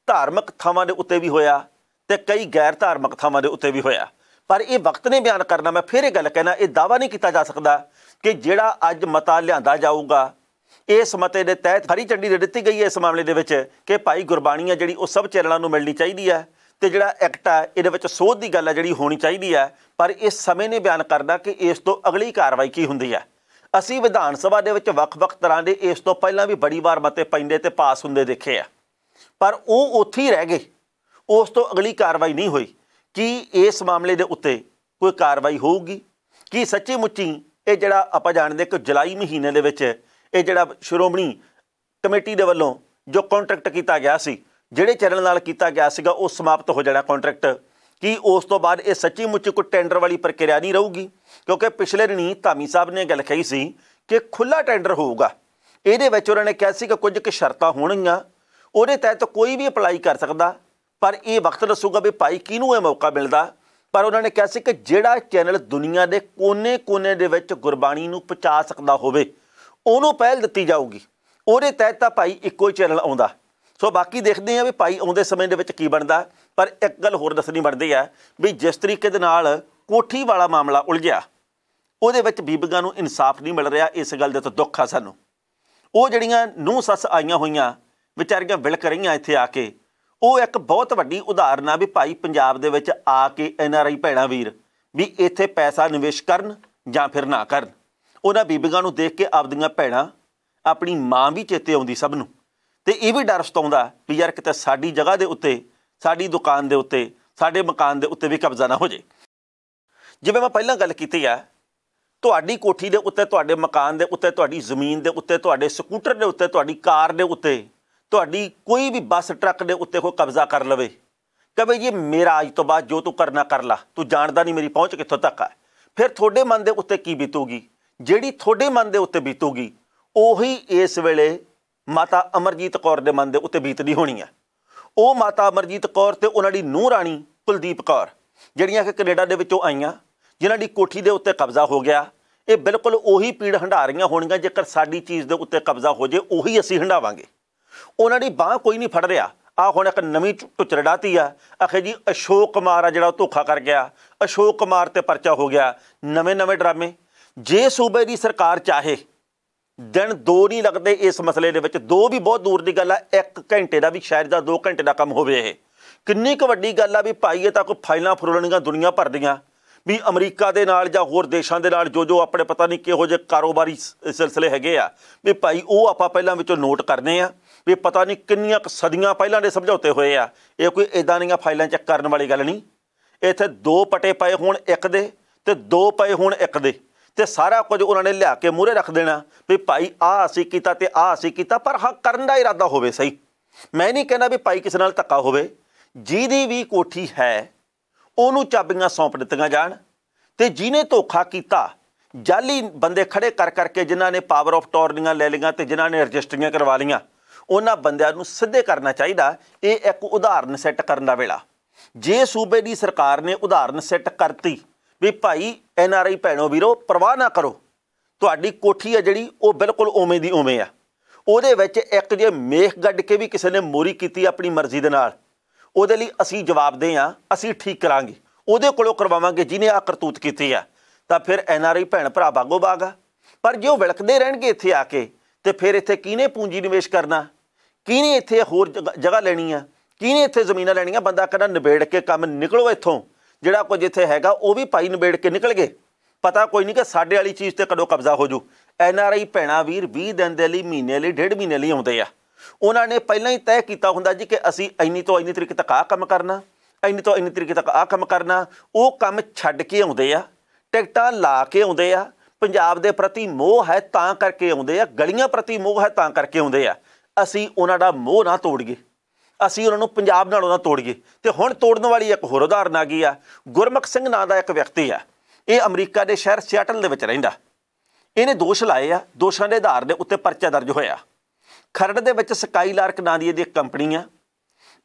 ਧਾਰਮਿਕ ਥਾਵਾਂ ਦੇ ਉੱਤੇ ਵੀ ਹੋਇਆ ਤੇ ਕਈ ਗੈਰ ਧਾਰਮਿਕ ਥਾਵਾਂ ਦੇ ਉੱਤੇ ਵੀ ਹੋਇਆ ਪਰ ਇਹ ਵਕਤ ਨੇ ਬਿਆਨ ਕਰਨਾ ਮੈਂ ਫਿਰ ਇਹ ਗੱਲ ਕਹਿਣਾ ਇਹ ਦਾਵਾ ਨਹੀਂ ਕੀਤਾ ਜਾ ਸਕਦਾ ਕਿ ਜਿਹੜਾ ਅੱਜ ਮਤਾ ਲਿਆਂਦਾ ਜਾਊਗਾ ਇਸ ਮਤੇ ਦੇ ਤਹਿਤ ਹਰੀ ਚੰਡੀ ਦੇ ਦਿੱਤੀ ਗਈ ਹੈ ਇਸ ਮਾਮਲੇ ਦੇ ਵਿੱਚ ਕਿ ਭਾਈ ਗੁਰਬਾਣੀ ਹੈ ਜਿਹੜੀ ਉਹ ਸਭ ਚੈਨਲਾਂ ਨੂੰ ਮਿਲਣੀ ਚਾਹੀਦੀ ਹੈ ਤੇ ਜਿਹੜਾ ਐਕਟ ਹੈ ਇਹਦੇ ਵਿੱਚ ਸੋਧ ਦੀ ਗੱਲ ਹੈ ਜਿਹੜੀ ਹੋਣੀ ਚਾਹੀਦੀ ਹੈ ਪਰ ਇਸ ਸਮੇਂ ਨੇ ਬਿਆਨ ਕਰਦਾ ਕਿ ਇਸ ਤੋਂ ਅਗਲੀ ਕਾਰਵਾਈ ਕੀ ਹੁੰਦੀ ਹੈ ਅਸੀਂ ਵਿਧਾਨ ਸਭਾ ਦੇ ਵਿੱਚ ਵੱਖ-ਵੱਖ ਤਰ੍ਹਾਂ ਦੇ ਇਸ ਤੋਂ ਪਹਿਲਾਂ ਵੀ ਬੜੀ ਵਾਰ ਮਤੇ ਪੈਂਦੇ ਤੇ ਪਾਸ ਹੁੰਦੇ ਦੇਖੇ ਆ ਪਰ ਉਹ ਉੱਥੇ ਹੀ ਰਹਿ ਗਏ ਉਸ ਤੋਂ ਅਗਲੀ ਕਾਰਵਾਈ ਨਹੀਂ ਹੋਈ ਕੀ ਇਸ ਮਾਮਲੇ ਦੇ ਉੱਤੇ ਕੋਈ ਕਾਰਵਾਈ ਹੋਊਗੀ ਕੀ ਸੱਚੀ ਮੁੱਚੀ ਇਹ ਜਿਹੜਾ ਆਪਾਂ ਜਾਣਦੇ ਕਿ ਜੁਲਾਈ ਮਹੀਨੇ ਦੇ ਵਿੱਚ ਇਹ ਜਿਹੜਾ ਸ਼੍ਰੋਮਣੀ ਕਮੇਟੀ ਦੇ ਵੱਲੋਂ ਜੋ ਕੰਟਰੈਕਟ ਕੀਤਾ ਗਿਆ ਸੀ ਜਿਹੜੇ ਚੈਨਲ ਨਾਲ ਕੀਤਾ ਗਿਆ ਸੀਗਾ ਉਹ ਸਮਾਪਤ ਹੋ ਜਾਣਾ ਕੰਟਰੈਕਟ ਕਿ ਉਸ ਤੋਂ ਬਾਅਦ ਇਹ ਸੱਚੀ ਮੁੱਚੀ ਕੋ ਟੈਂਡਰ ਵਾਲੀ ਪ੍ਰਕਿਰਿਆ ਨਹੀਂ ਰਹੂਗੀ ਕਿਉਂਕਿ ਪਿਛਲੇ ਦਿਨੀ ਧਾਮੀ ਸਾਹਿਬ ਨੇ ਗੱਲ ਕਹੀ ਸੀ ਕਿ ਖੁੱਲਾ ਟੈਂਡਰ ਹੋਊਗਾ ਇਹਦੇ ਵਿੱਚ ਉਹਨਾਂ ਨੇ ਕਿਹਾ ਸੀ ਕਿ ਕੁਝ ਕੁ ਸ਼ਰਤਾਂ ਹੋਣਗੀਆਂ ਉਹਦੇ ਤਹਿਤ ਕੋਈ ਵੀ ਅਪਲਾਈ ਕਰ ਸਕਦਾ ਪਰ ਇਹ ਵਕਤ ਦੱਸੂਗਾ ਵੀ ਭਾਈ ਕਿਹਨੂੰ ਇਹ ਮੌਕਾ ਮਿਲਦਾ ਪਰ ਉਹਨਾਂ ਨੇ ਕਿਹਾ ਸੀ ਕਿ ਜਿਹੜਾ ਚੈਨਲ ਦੁਨੀਆ ਦੇ ਕੋਨੇ-ਕੋਨੇ ਦੇ ਵਿੱਚ ਗੁਰਬਾਣੀ ਨੂੰ ਪਹੁੰਚਾ ਸਕਦਾ ਹੋਵੇ ਉਹਨੂੰ ਪਹਿਲ ਦਿੱਤੀ ਜਾਊਗੀ ਉਹਦੇ ਤਹਿਤ ਤਾਂ ਭਾਈ ਇੱਕੋ ਹੀ ਚੈਨਲ ਆਉਂਦਾ ਸੋ ਬਾਕੀ ਦੇਖਦੇ ਆ ਵੀ ਭਾਈ ਆਉਂਦੇ ਸਮੇਂ ਦੇ ਵਿੱਚ ਕੀ ਬਣਦਾ ਪਰ ਇੱਕ ਗੱਲ ਹੋਰ ਦੱਸਣੀ ਬਣਦੀ ਆ ਵੀ ਜਿਸ ਤਰੀਕੇ ਦੇ ਨਾਲ ਕੋਠੀ ਵਾਲਾ ਮਾਮਲਾ ਉਲਝਿਆ ਉਹਦੇ ਵਿੱਚ ਬੀਬੀਆਂ ਨੂੰ ਇਨਸਾਫ ਨਹੀਂ ਮਿਲ ਰਿਹਾ ਇਸ ਗੱਲ ਦੇ ਤੋਂ ਦੁੱਖ ਆ ਸਾਨੂੰ ਉਹ ਜਿਹੜੀਆਂ ਨੂੰ ਸੱਸ ਆਈਆਂ ਹੋਈਆਂ ਵਿਚਾਰੀਆਂ ਵਿਲਕ ਰਹੀਆਂ ਇੱਥੇ ਆ ਕੇ ਉਹ ਇੱਕ ਬਹੁਤ ਵੱਡੀ ਉਦਾਹਰਨ ਆ ਵੀ ਭਾਈ ਪੰਜਾਬ ਦੇ ਵਿੱਚ ਆ ਕੇ ਐਨ ਆਰ ਆਈ ਭੈਣਾ ਵੀਰ ਵੀ ਇੱਥੇ ਪੈਸਾ ਨਿਵੇਸ਼ ਕਰਨ ਜਾਂ ਫਿਰ ਨਾ ਕਰਨ ਉਹਨਾਂ ਬੀਬੀਆਂ ਨੂੰ ਦੇਖ ਕੇ ਆਪਦੀਆਂ ਭੈਣਾਂ ਆਪਣੀ ਮਾਂ ਵੀ ਚੇਤੇ ਆਉਂਦੀ ਸਭ ਨੂੰ ਤੇ ਇਹ ਵੀ ਡਰ ਸਤਾਉਂਦਾ ਵੀ ਯਾਰ ਕਿਤੇ ਸਾਡੀ ਜਗ੍ਹਾ ਦੇ ਉੱਤੇ ਸਾਡੀ ਦੁਕਾਨ ਦੇ ਉੱਤੇ ਸਾਡੇ ਮਕਾਨ ਦੇ ਉੱਤੇ ਵੀ ਕਬਜ਼ਾ ਨਾ ਹੋ ਜੇ ਜਿਵੇਂ ਮੈਂ ਪਹਿਲਾਂ ਗੱਲ ਕੀਤੀ ਆ ਤੁਹਾਡੀ ਕੋਠੀ ਦੇ ਉੱਤੇ ਤੁਹਾਡੇ ਮਕਾਨ ਦੇ ਉੱਤੇ ਤੁਹਾਡੀ ਜ਼ਮੀਨ ਦੇ ਉੱਤੇ ਤੁਹਾਡੇ ਸਕੂਟਰ ਦੇ ਉੱਤੇ ਤੁਹਾਡੀ ਕਾਰ ਦੇ ਉੱਤੇ ਤੁਹਾਡੀ ਕੋਈ ਵੀ ਬੱਸ ਟਰੱਕ ਦੇ ਉੱਤੇ ਕੋਈ ਕਬਜ਼ਾ ਕਰ ਲਵੇ ਕਹੇ ਇਹ ਮੇਰਾ ਅੱਜ ਤੋਂ ਬਾਅਦ ਜੋ ਤੂੰ ਕਰਨਾ ਕਰ ਲਾ ਤੂੰ ਜਾਣਦਾ ਨਹੀਂ ਮੇਰੀ ਪਹੁੰਚ ਕਿੱਥੋਂ ਤੱਕ ਆ ਫਿਰ ਤੁਹਾਡੇ ਮਨ ਦੇ ਉੱਤੇ ਕੀ ਬੀਤੂਗੀ ਜਿਹੜੀ ਤੁਹਾਡੇ ਮਨ ਦੇ ਉੱਤੇ ਬੀਤੂਗੀ ਉਹੀ ਇਸ ਵੇਲੇ ਮਾਤਾ ਅਮਰਜੀਤ ਕੌਰ ਦੇ ਮਨ ਦੇ ਉੱਤੇ ਬੀਤਦੀ ਹੋਣੀ ਹੈ ਉਹ ਮਾਤਾ ਅਮਰਜੀਤ ਕੌਰ ਤੇ ਉਹਨਾਂ ਦੀ ਨੂੰਹ ਰਾਣੀ ਕੁਲਦੀਪ ਕੌਰ ਜਿਹੜੀਆਂ ਕਿ ਕੈਨੇਡਾ ਦੇ ਵਿੱਚੋਂ ਆਈਆਂ ਜਿਨ੍ਹਾਂ ਦੀ ਕੋਠੀ ਦੇ ਉੱਤੇ ਕਬਜ਼ਾ ਹੋ ਗਿਆ ਇਹ ਬਿਲਕੁਲ ਉਹੀ ਪੀੜ ਹੰਡਾ ਰਹੀਆਂ ਹੋਣਗੀਆਂ ਜੇਕਰ ਸਾਡੀ ਚੀਜ਼ ਦੇ ਉੱਤੇ ਕਬਜ਼ਾ ਹੋ ਜੇ ਉਹੀ ਅਸੀਂ ਹੰਡਾਵਾਂਗੇ ਉਹਨਾਂ ਦੀ ਬਾਹ ਕੋਈ ਨਹੀਂ ਫੜ ਰਿਆ ਆ ਹੁਣ ਇੱਕ ਨਵੀਂ ਟੁਚਰੜਾਤੀ ਆ ਅਖੇ ਜੀ ਅਸ਼ੋਕ ਕੁਮਾਰ ਆ ਜਿਹੜਾ ਧੋਖਾ ਕਰ ਗਿਆ ਅਸ਼ੋਕ ਕੁਮਾਰ ਤੇ ਪਰਚਾ ਹੋ ਗਿਆ ਨਵੇਂ ਨਵੇਂ ਡਰਾਮੇ ਜੇ ਸੂਬੇ ਦੀ ਸਰਕਾਰ ਚਾਹੇ ਦਿਨ ਦੋ ਨਹੀਂ ਲੱਗਦੇ ਇਸ ਮਸਲੇ ਦੇ ਵਿੱਚ ਦੋ ਵੀ ਬਹੁਤ ਦੂਰ ਦੀ ਗੱਲ ਆ 1 ਘੰਟੇ ਦਾ ਵੀ ਸ਼ਾਇਦ ਦਾ 2 ਘੰਟੇ ਦਾ ਕੰਮ ਹੋਵੇ ਇਹ ਕਿੰਨੀ ਕੁ ਵੱਡੀ ਗੱਲ ਆ ਵੀ ਭਾਈ ਇਹ ਤਾਂ ਕੋਈ ਫਾਈਲਾਂ ਫਰੋਲਣੀਆਂ ਦੁਨੀਆ ਭਰ ਦੀਆਂ ਵੀ ਅਮਰੀਕਾ ਦੇ ਨਾਲ ਜਾਂ ਹੋਰ ਦੇਸ਼ਾਂ ਦੇ ਨਾਲ ਜੋ ਜੋ ਆਪਣੇ ਪਤਾ ਨਹੀਂ ਕਿਹੋ ਜਿਹੇ ਕਾਰੋਬਾਰੀ ਸਿਲਸਿਲੇ ਹੈਗੇ ਆ ਵੀ ਭਾਈ ਉਹ ਆਪਾਂ ਪਹਿਲਾਂ ਵਿੱਚੋਂ ਨੋਟ ਕਰਨੇ ਆ ਵੀ ਪਤਾ ਨਹੀਂ ਕਿੰਨੀਆਂ ਕੁ ਸਦੀਆਂ ਪਹਿਲਾਂ ਦੇ ਸਮਝੌਤੇ ਹੋਏ ਆ ਇਹ ਕੋਈ ਇਦਾਂ ਦੀਆਂ ਫਾਈਲਾਂ ਚੈੱਕ ਕਰਨ ਵਾਲੀ ਗੱਲ ਨਹੀਂ ਇੱਥੇ ਦੋ ਪਟੇ ਪਏ ਹੋਣ ਇੱਕ ਦੇ ਤੇ ਦੋ ਪਏ ਹੋਣ ਇੱਕ ਦੇ ਤੇ ਸਾਰਾ ਕੁਝ ਉਹਨਾਂ ਨੇ ਲਿਆ ਕੇ ਮੂਰੇ ਰੱਖ ਦੇਣਾ ਵੀ ਭਾਈ ਆ ਅਸੀਂ ਕੀਤਾ ਤੇ ਆ ਅਸੀਂ ਕੀਤਾ ਪਰ ਹੱਕ ਕਰਨ ਦਾ ਇਰਾਦਾ ਹੋਵੇ ਸਹੀ ਮੈਂ ਨਹੀਂ ਕਹਿੰਦਾ ਵੀ ਭਾਈ ਕਿਸੇ ਨਾਲ ਧੱਕਾ ਹੋਵੇ ਜਿਹਦੀ ਵੀ ਕੋਠੀ ਹੈ ਉਹਨੂੰ ਚਾਬੀਆਂ ਸੌਂਪ ਦਿੱਤੀਆਂ ਜਾਣ ਤੇ ਜਿਨੇ ਧੋਖਾ ਕੀਤਾ ਜਾਲੀ ਬੰਦੇ ਖੜੇ ਕਰ ਕਰਕੇ ਜਿਨ੍ਹਾਂ ਨੇ ਪਾਵਰ ਆਫ ਟੌਰਨੀਆਂ ਲੈ ਲਈਆਂ ਤੇ ਜਿਨ੍ਹਾਂ ਨੇ ਰਜਿਸਟਰੀਆਂ ਕਰਵਾ ਲਈਆਂ ਉਹਨਾਂ ਬੰਦਿਆਂ ਨੂੰ ਸਿੱਧੇ ਕਰਨਾ ਚਾਹੀਦਾ ਇਹ ਇੱਕ ਉਦਾਹਰਨ ਸੈੱਟ ਕਰਨ ਦਾ ਵੇਲਾ ਜੇ ਸੂਬੇ ਦੀ ਸਰਕਾਰ ਨੇ ਉਦਾਹਰਨ ਸੈੱਟ ਕਰਤੀ ਵੀ ਭਾਈ ਐਨ ਆਰ ਆਈ ਭੈਣੋ ਵੀਰੋ ਪਰਵਾਹ ਨਾ ਕਰੋ ਤੁਹਾਡੀ ਕੋਠੀ ਆ ਜਿਹੜੀ ਉਹ ਬਿਲਕੁਲ ਓਵੇਂ ਦੀ ਓਵੇਂ ਆ ਉਹਦੇ ਵਿੱਚ ਇੱਕ ਜੇ ਮੇਖ ਗੱਡ ਕੇ ਵੀ ਕਿਸੇ ਨੇ ਮੋਰੀ ਕੀਤੀ ਆਪਣੀ ਮਰਜ਼ੀ ਦੇ ਨਾਲ ਉਹਦੇ ਲਈ ਅਸੀਂ ਜਵਾਬ ਦੇ ਆ ਅਸੀਂ ਠੀਕ ਕਰਾਂਗੇ ਉਹਦੇ ਕੋਲੋਂ ਕਰਵਾਵਾਂਗੇ ਜਿਨੇ ਆ ਕਰਤੂਤ ਕੀਤੀ ਆ ਤਾਂ ਫਿਰ ਐਨ ਆਰ ਆਈ ਭੈਣ ਭਰਾ ਬਾਗੋ ਬਾਗਾ ਪਰ ਜੇ ਉਹ ਵਿਲਕਦੇ ਰਹਿਣਗੇ ਇੱਥੇ ਆ ਕੇ ਤੇ ਫਿਰ ਇੱਥੇ ਕਿਹਨੇ ਪੂੰਜੀ ਨਿਵੇਸ਼ ਕਰਨਾ ਕਿਹਨੇ ਇੱਥੇ ਹੋਰ ਜਗ੍ਹਾ ਲੈਣੀ ਆ ਕਿਹਨੇ ਇੱਥੇ ਜ਼ਮੀਨਾਂ ਲੈਣੀਆਂ ਬੰਦਾ ਕਹਿੰਦਾ ਨਿਬੇੜ ਕੇ ਕੰਮ ਨਿਕਲੋ ਇੱਥੋਂ ਜਿਹੜਾ ਕੁਝ ਇੱਥੇ ਹੈਗਾ ਉਹ ਵੀ ਭਾਈ ਨਿਬੇੜ ਕੇ ਨਿਕਲ ਗਏ ਪਤਾ ਕੋਈ ਨਹੀਂ ਕਿ ਸਾਡੇ ਵਾਲੀ ਚੀਜ਼ ਤੇ ਕਦੋਂ ਕਬਜ਼ਾ ਹੋ ਜੂ ਐਨ ਆਰ ਆਈ ਭੈਣਾ ਵੀਰ 20 ਦਿਨ ਦੇ ਲਈ ਮਹੀਨੇ ਲਈ ਡੇਢ ਮਹੀਨੇ ਲਈ ਆਉਂਦੇ ਆ ਉਹਨਾਂ ਨੇ ਪਹਿਲਾਂ ਹੀ ਤੈਅ ਕੀਤਾ ਹੁੰਦਾ ਜੀ ਕਿ ਅਸੀਂ ਇੰਨੀ ਤੋਂ ਇੰਨੀ ਤਰੀਕੇ ਤੱਕ ਆ ਕੰਮ ਕਰਨਾ ਇੰਨੀ ਤੋਂ ਇੰਨੀ ਤਰੀਕੇ ਤੱਕ ਆ ਕੰਮ ਕਰਨਾ ਉਹ ਕੰਮ ਛੱਡ ਕੇ ਆਉਂਦੇ ਆ ਟਿਕਟਾਂ ਲਾ ਕੇ ਆਉਂਦੇ ਆ ਪੰਜਾਬ ਦੇ ਪ੍ਰਤੀ ਮੋਹ ਹੈ ਤਾਂ ਕਰਕੇ ਆਉਂਦੇ ਆ ਗਲੀਆਂ ਪ੍ਰਤੀ ਮੋਹ ਹੈ ਤਾਂ ਕਰਕੇ ਆਉਂਦੇ ਆ ਅਸੀਂ ਉਹਨਾਂ ਦਾ ਮੋਹ ਨਾ ਤੋੜੀਏ ਅਸੀਂ ਉਹਨਾਂ ਨੂੰ ਪੰਜਾਬ ਨਾਲੋਂ ਦਾ ਤੋੜੀਏ ਤੇ ਹੁਣ ਤੋੜਨ ਵਾਲੀ ਇੱਕ ਹੋਰ ਉਦਾਹਰਨ ਆ ਗਈ ਆ ਗੁਰਮਖ ਸਿੰਘ ਨਾਂ ਦਾ ਇੱਕ ਵਿਅਕਤੀ ਆ ਇਹ ਅਮਰੀਕਾ ਦੇ ਸ਼ਹਿਰ ਸਿਆਟਲ ਦੇ ਵਿੱਚ ਰਹਿੰਦਾ ਇਹਨੇ ਦੋਸ਼ ਲਾਏ ਆ ਦੋਸ਼ਾਂ ਦੇ ਆਧਾਰ ਦੇ ਉੱਤੇ ਪਰਚਾ ਦਰਜ ਹੋਇਆ ਖਰੜ ਦੇ ਵਿੱਚ ਸਕਾਈ ਲਾਰਕ ਨਾਂ ਦੀ ਇਹਦੀ ਕੰਪਨੀ ਆ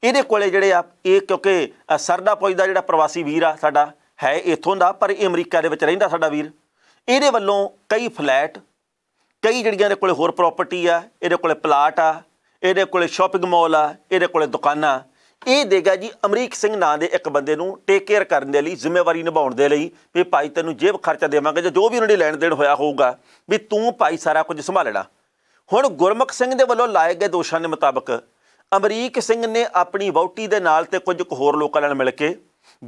ਇਹਦੇ ਕੋਲੇ ਜਿਹੜੇ ਆ ਇਹ ਕਿਉਂਕਿ ਸਰਦਾ ਫੌਜ ਦਾ ਜਿਹੜਾ ਪ੍ਰਵਾਸੀ ਵੀਰ ਆ ਸਾਡਾ ਹੈ ਇੱਥੋਂ ਦਾ ਪਰ ਇਹ ਅਮਰੀਕਾ ਦੇ ਵਿੱਚ ਰਹਿੰਦਾ ਸਾਡਾ ਵੀਰ ਇਹਦੇ ਵੱਲੋਂ ਕਈ ਫਲੈਟ ਕਈ ਜਿਹੜੀਆਂ ਦੇ ਕੋਲੇ ਹੋਰ ਪ੍ਰਾਪਰਟੀ ਆ ਇਹਦੇ ਕੋਲੇ ਪਲਾਟ ਆ ਇਹਦੇ ਕੋਲੇ ਸ਼ਾਪਿੰਗ ਮਾਲ ਆ ਇਹਦੇ ਕੋਲੇ ਦੁਕਾਨਾਂ ਇਹ ਦੇਗਾ ਜੀ ਅਮਰੀਕ ਸਿੰਘ ਨਾਂ ਦੇ ਇੱਕ ਬੰਦੇ ਨੂੰ ਟੇਕ ਕੇਅਰ ਕਰਨ ਦੇ ਲਈ ਜ਼ਿੰਮੇਵਾਰੀ ਨਿਭਾਉਣ ਦੇ ਲਈ ਵੀ ਭਾਈ ਤੈਨੂੰ ਜੇਬ ਖਰਚਾ ਦੇਵਾਂਗੇ ਜਾਂ ਜੋ ਵੀ ਉਹਨਾਂ ਦੀ ਲੈਣ ਦੇਣ ਹੋਇਆ ਹੋਊਗਾ ਵੀ ਤੂੰ ਭਾਈ ਸਾਰਾ ਕੁਝ ਸੰਭਾਲਣਾ ਹੁਣ ਗੁਰਮੁਖ ਸਿੰਘ ਦੇ ਵੱਲੋਂ ਲਾਏ ਗਏ ਦੋਸ਼ਾਂ ਦੇ ਮੁਤਾਬਕ ਅਮਰੀਕ ਸਿੰਘ ਨੇ ਆਪਣੀ ਵੌਟੀ ਦੇ ਨਾਲ ਤੇ ਕੁਝ ਹੋਰ ਲੋਕਾਂ ਨਾਲ ਮਿਲ ਕੇ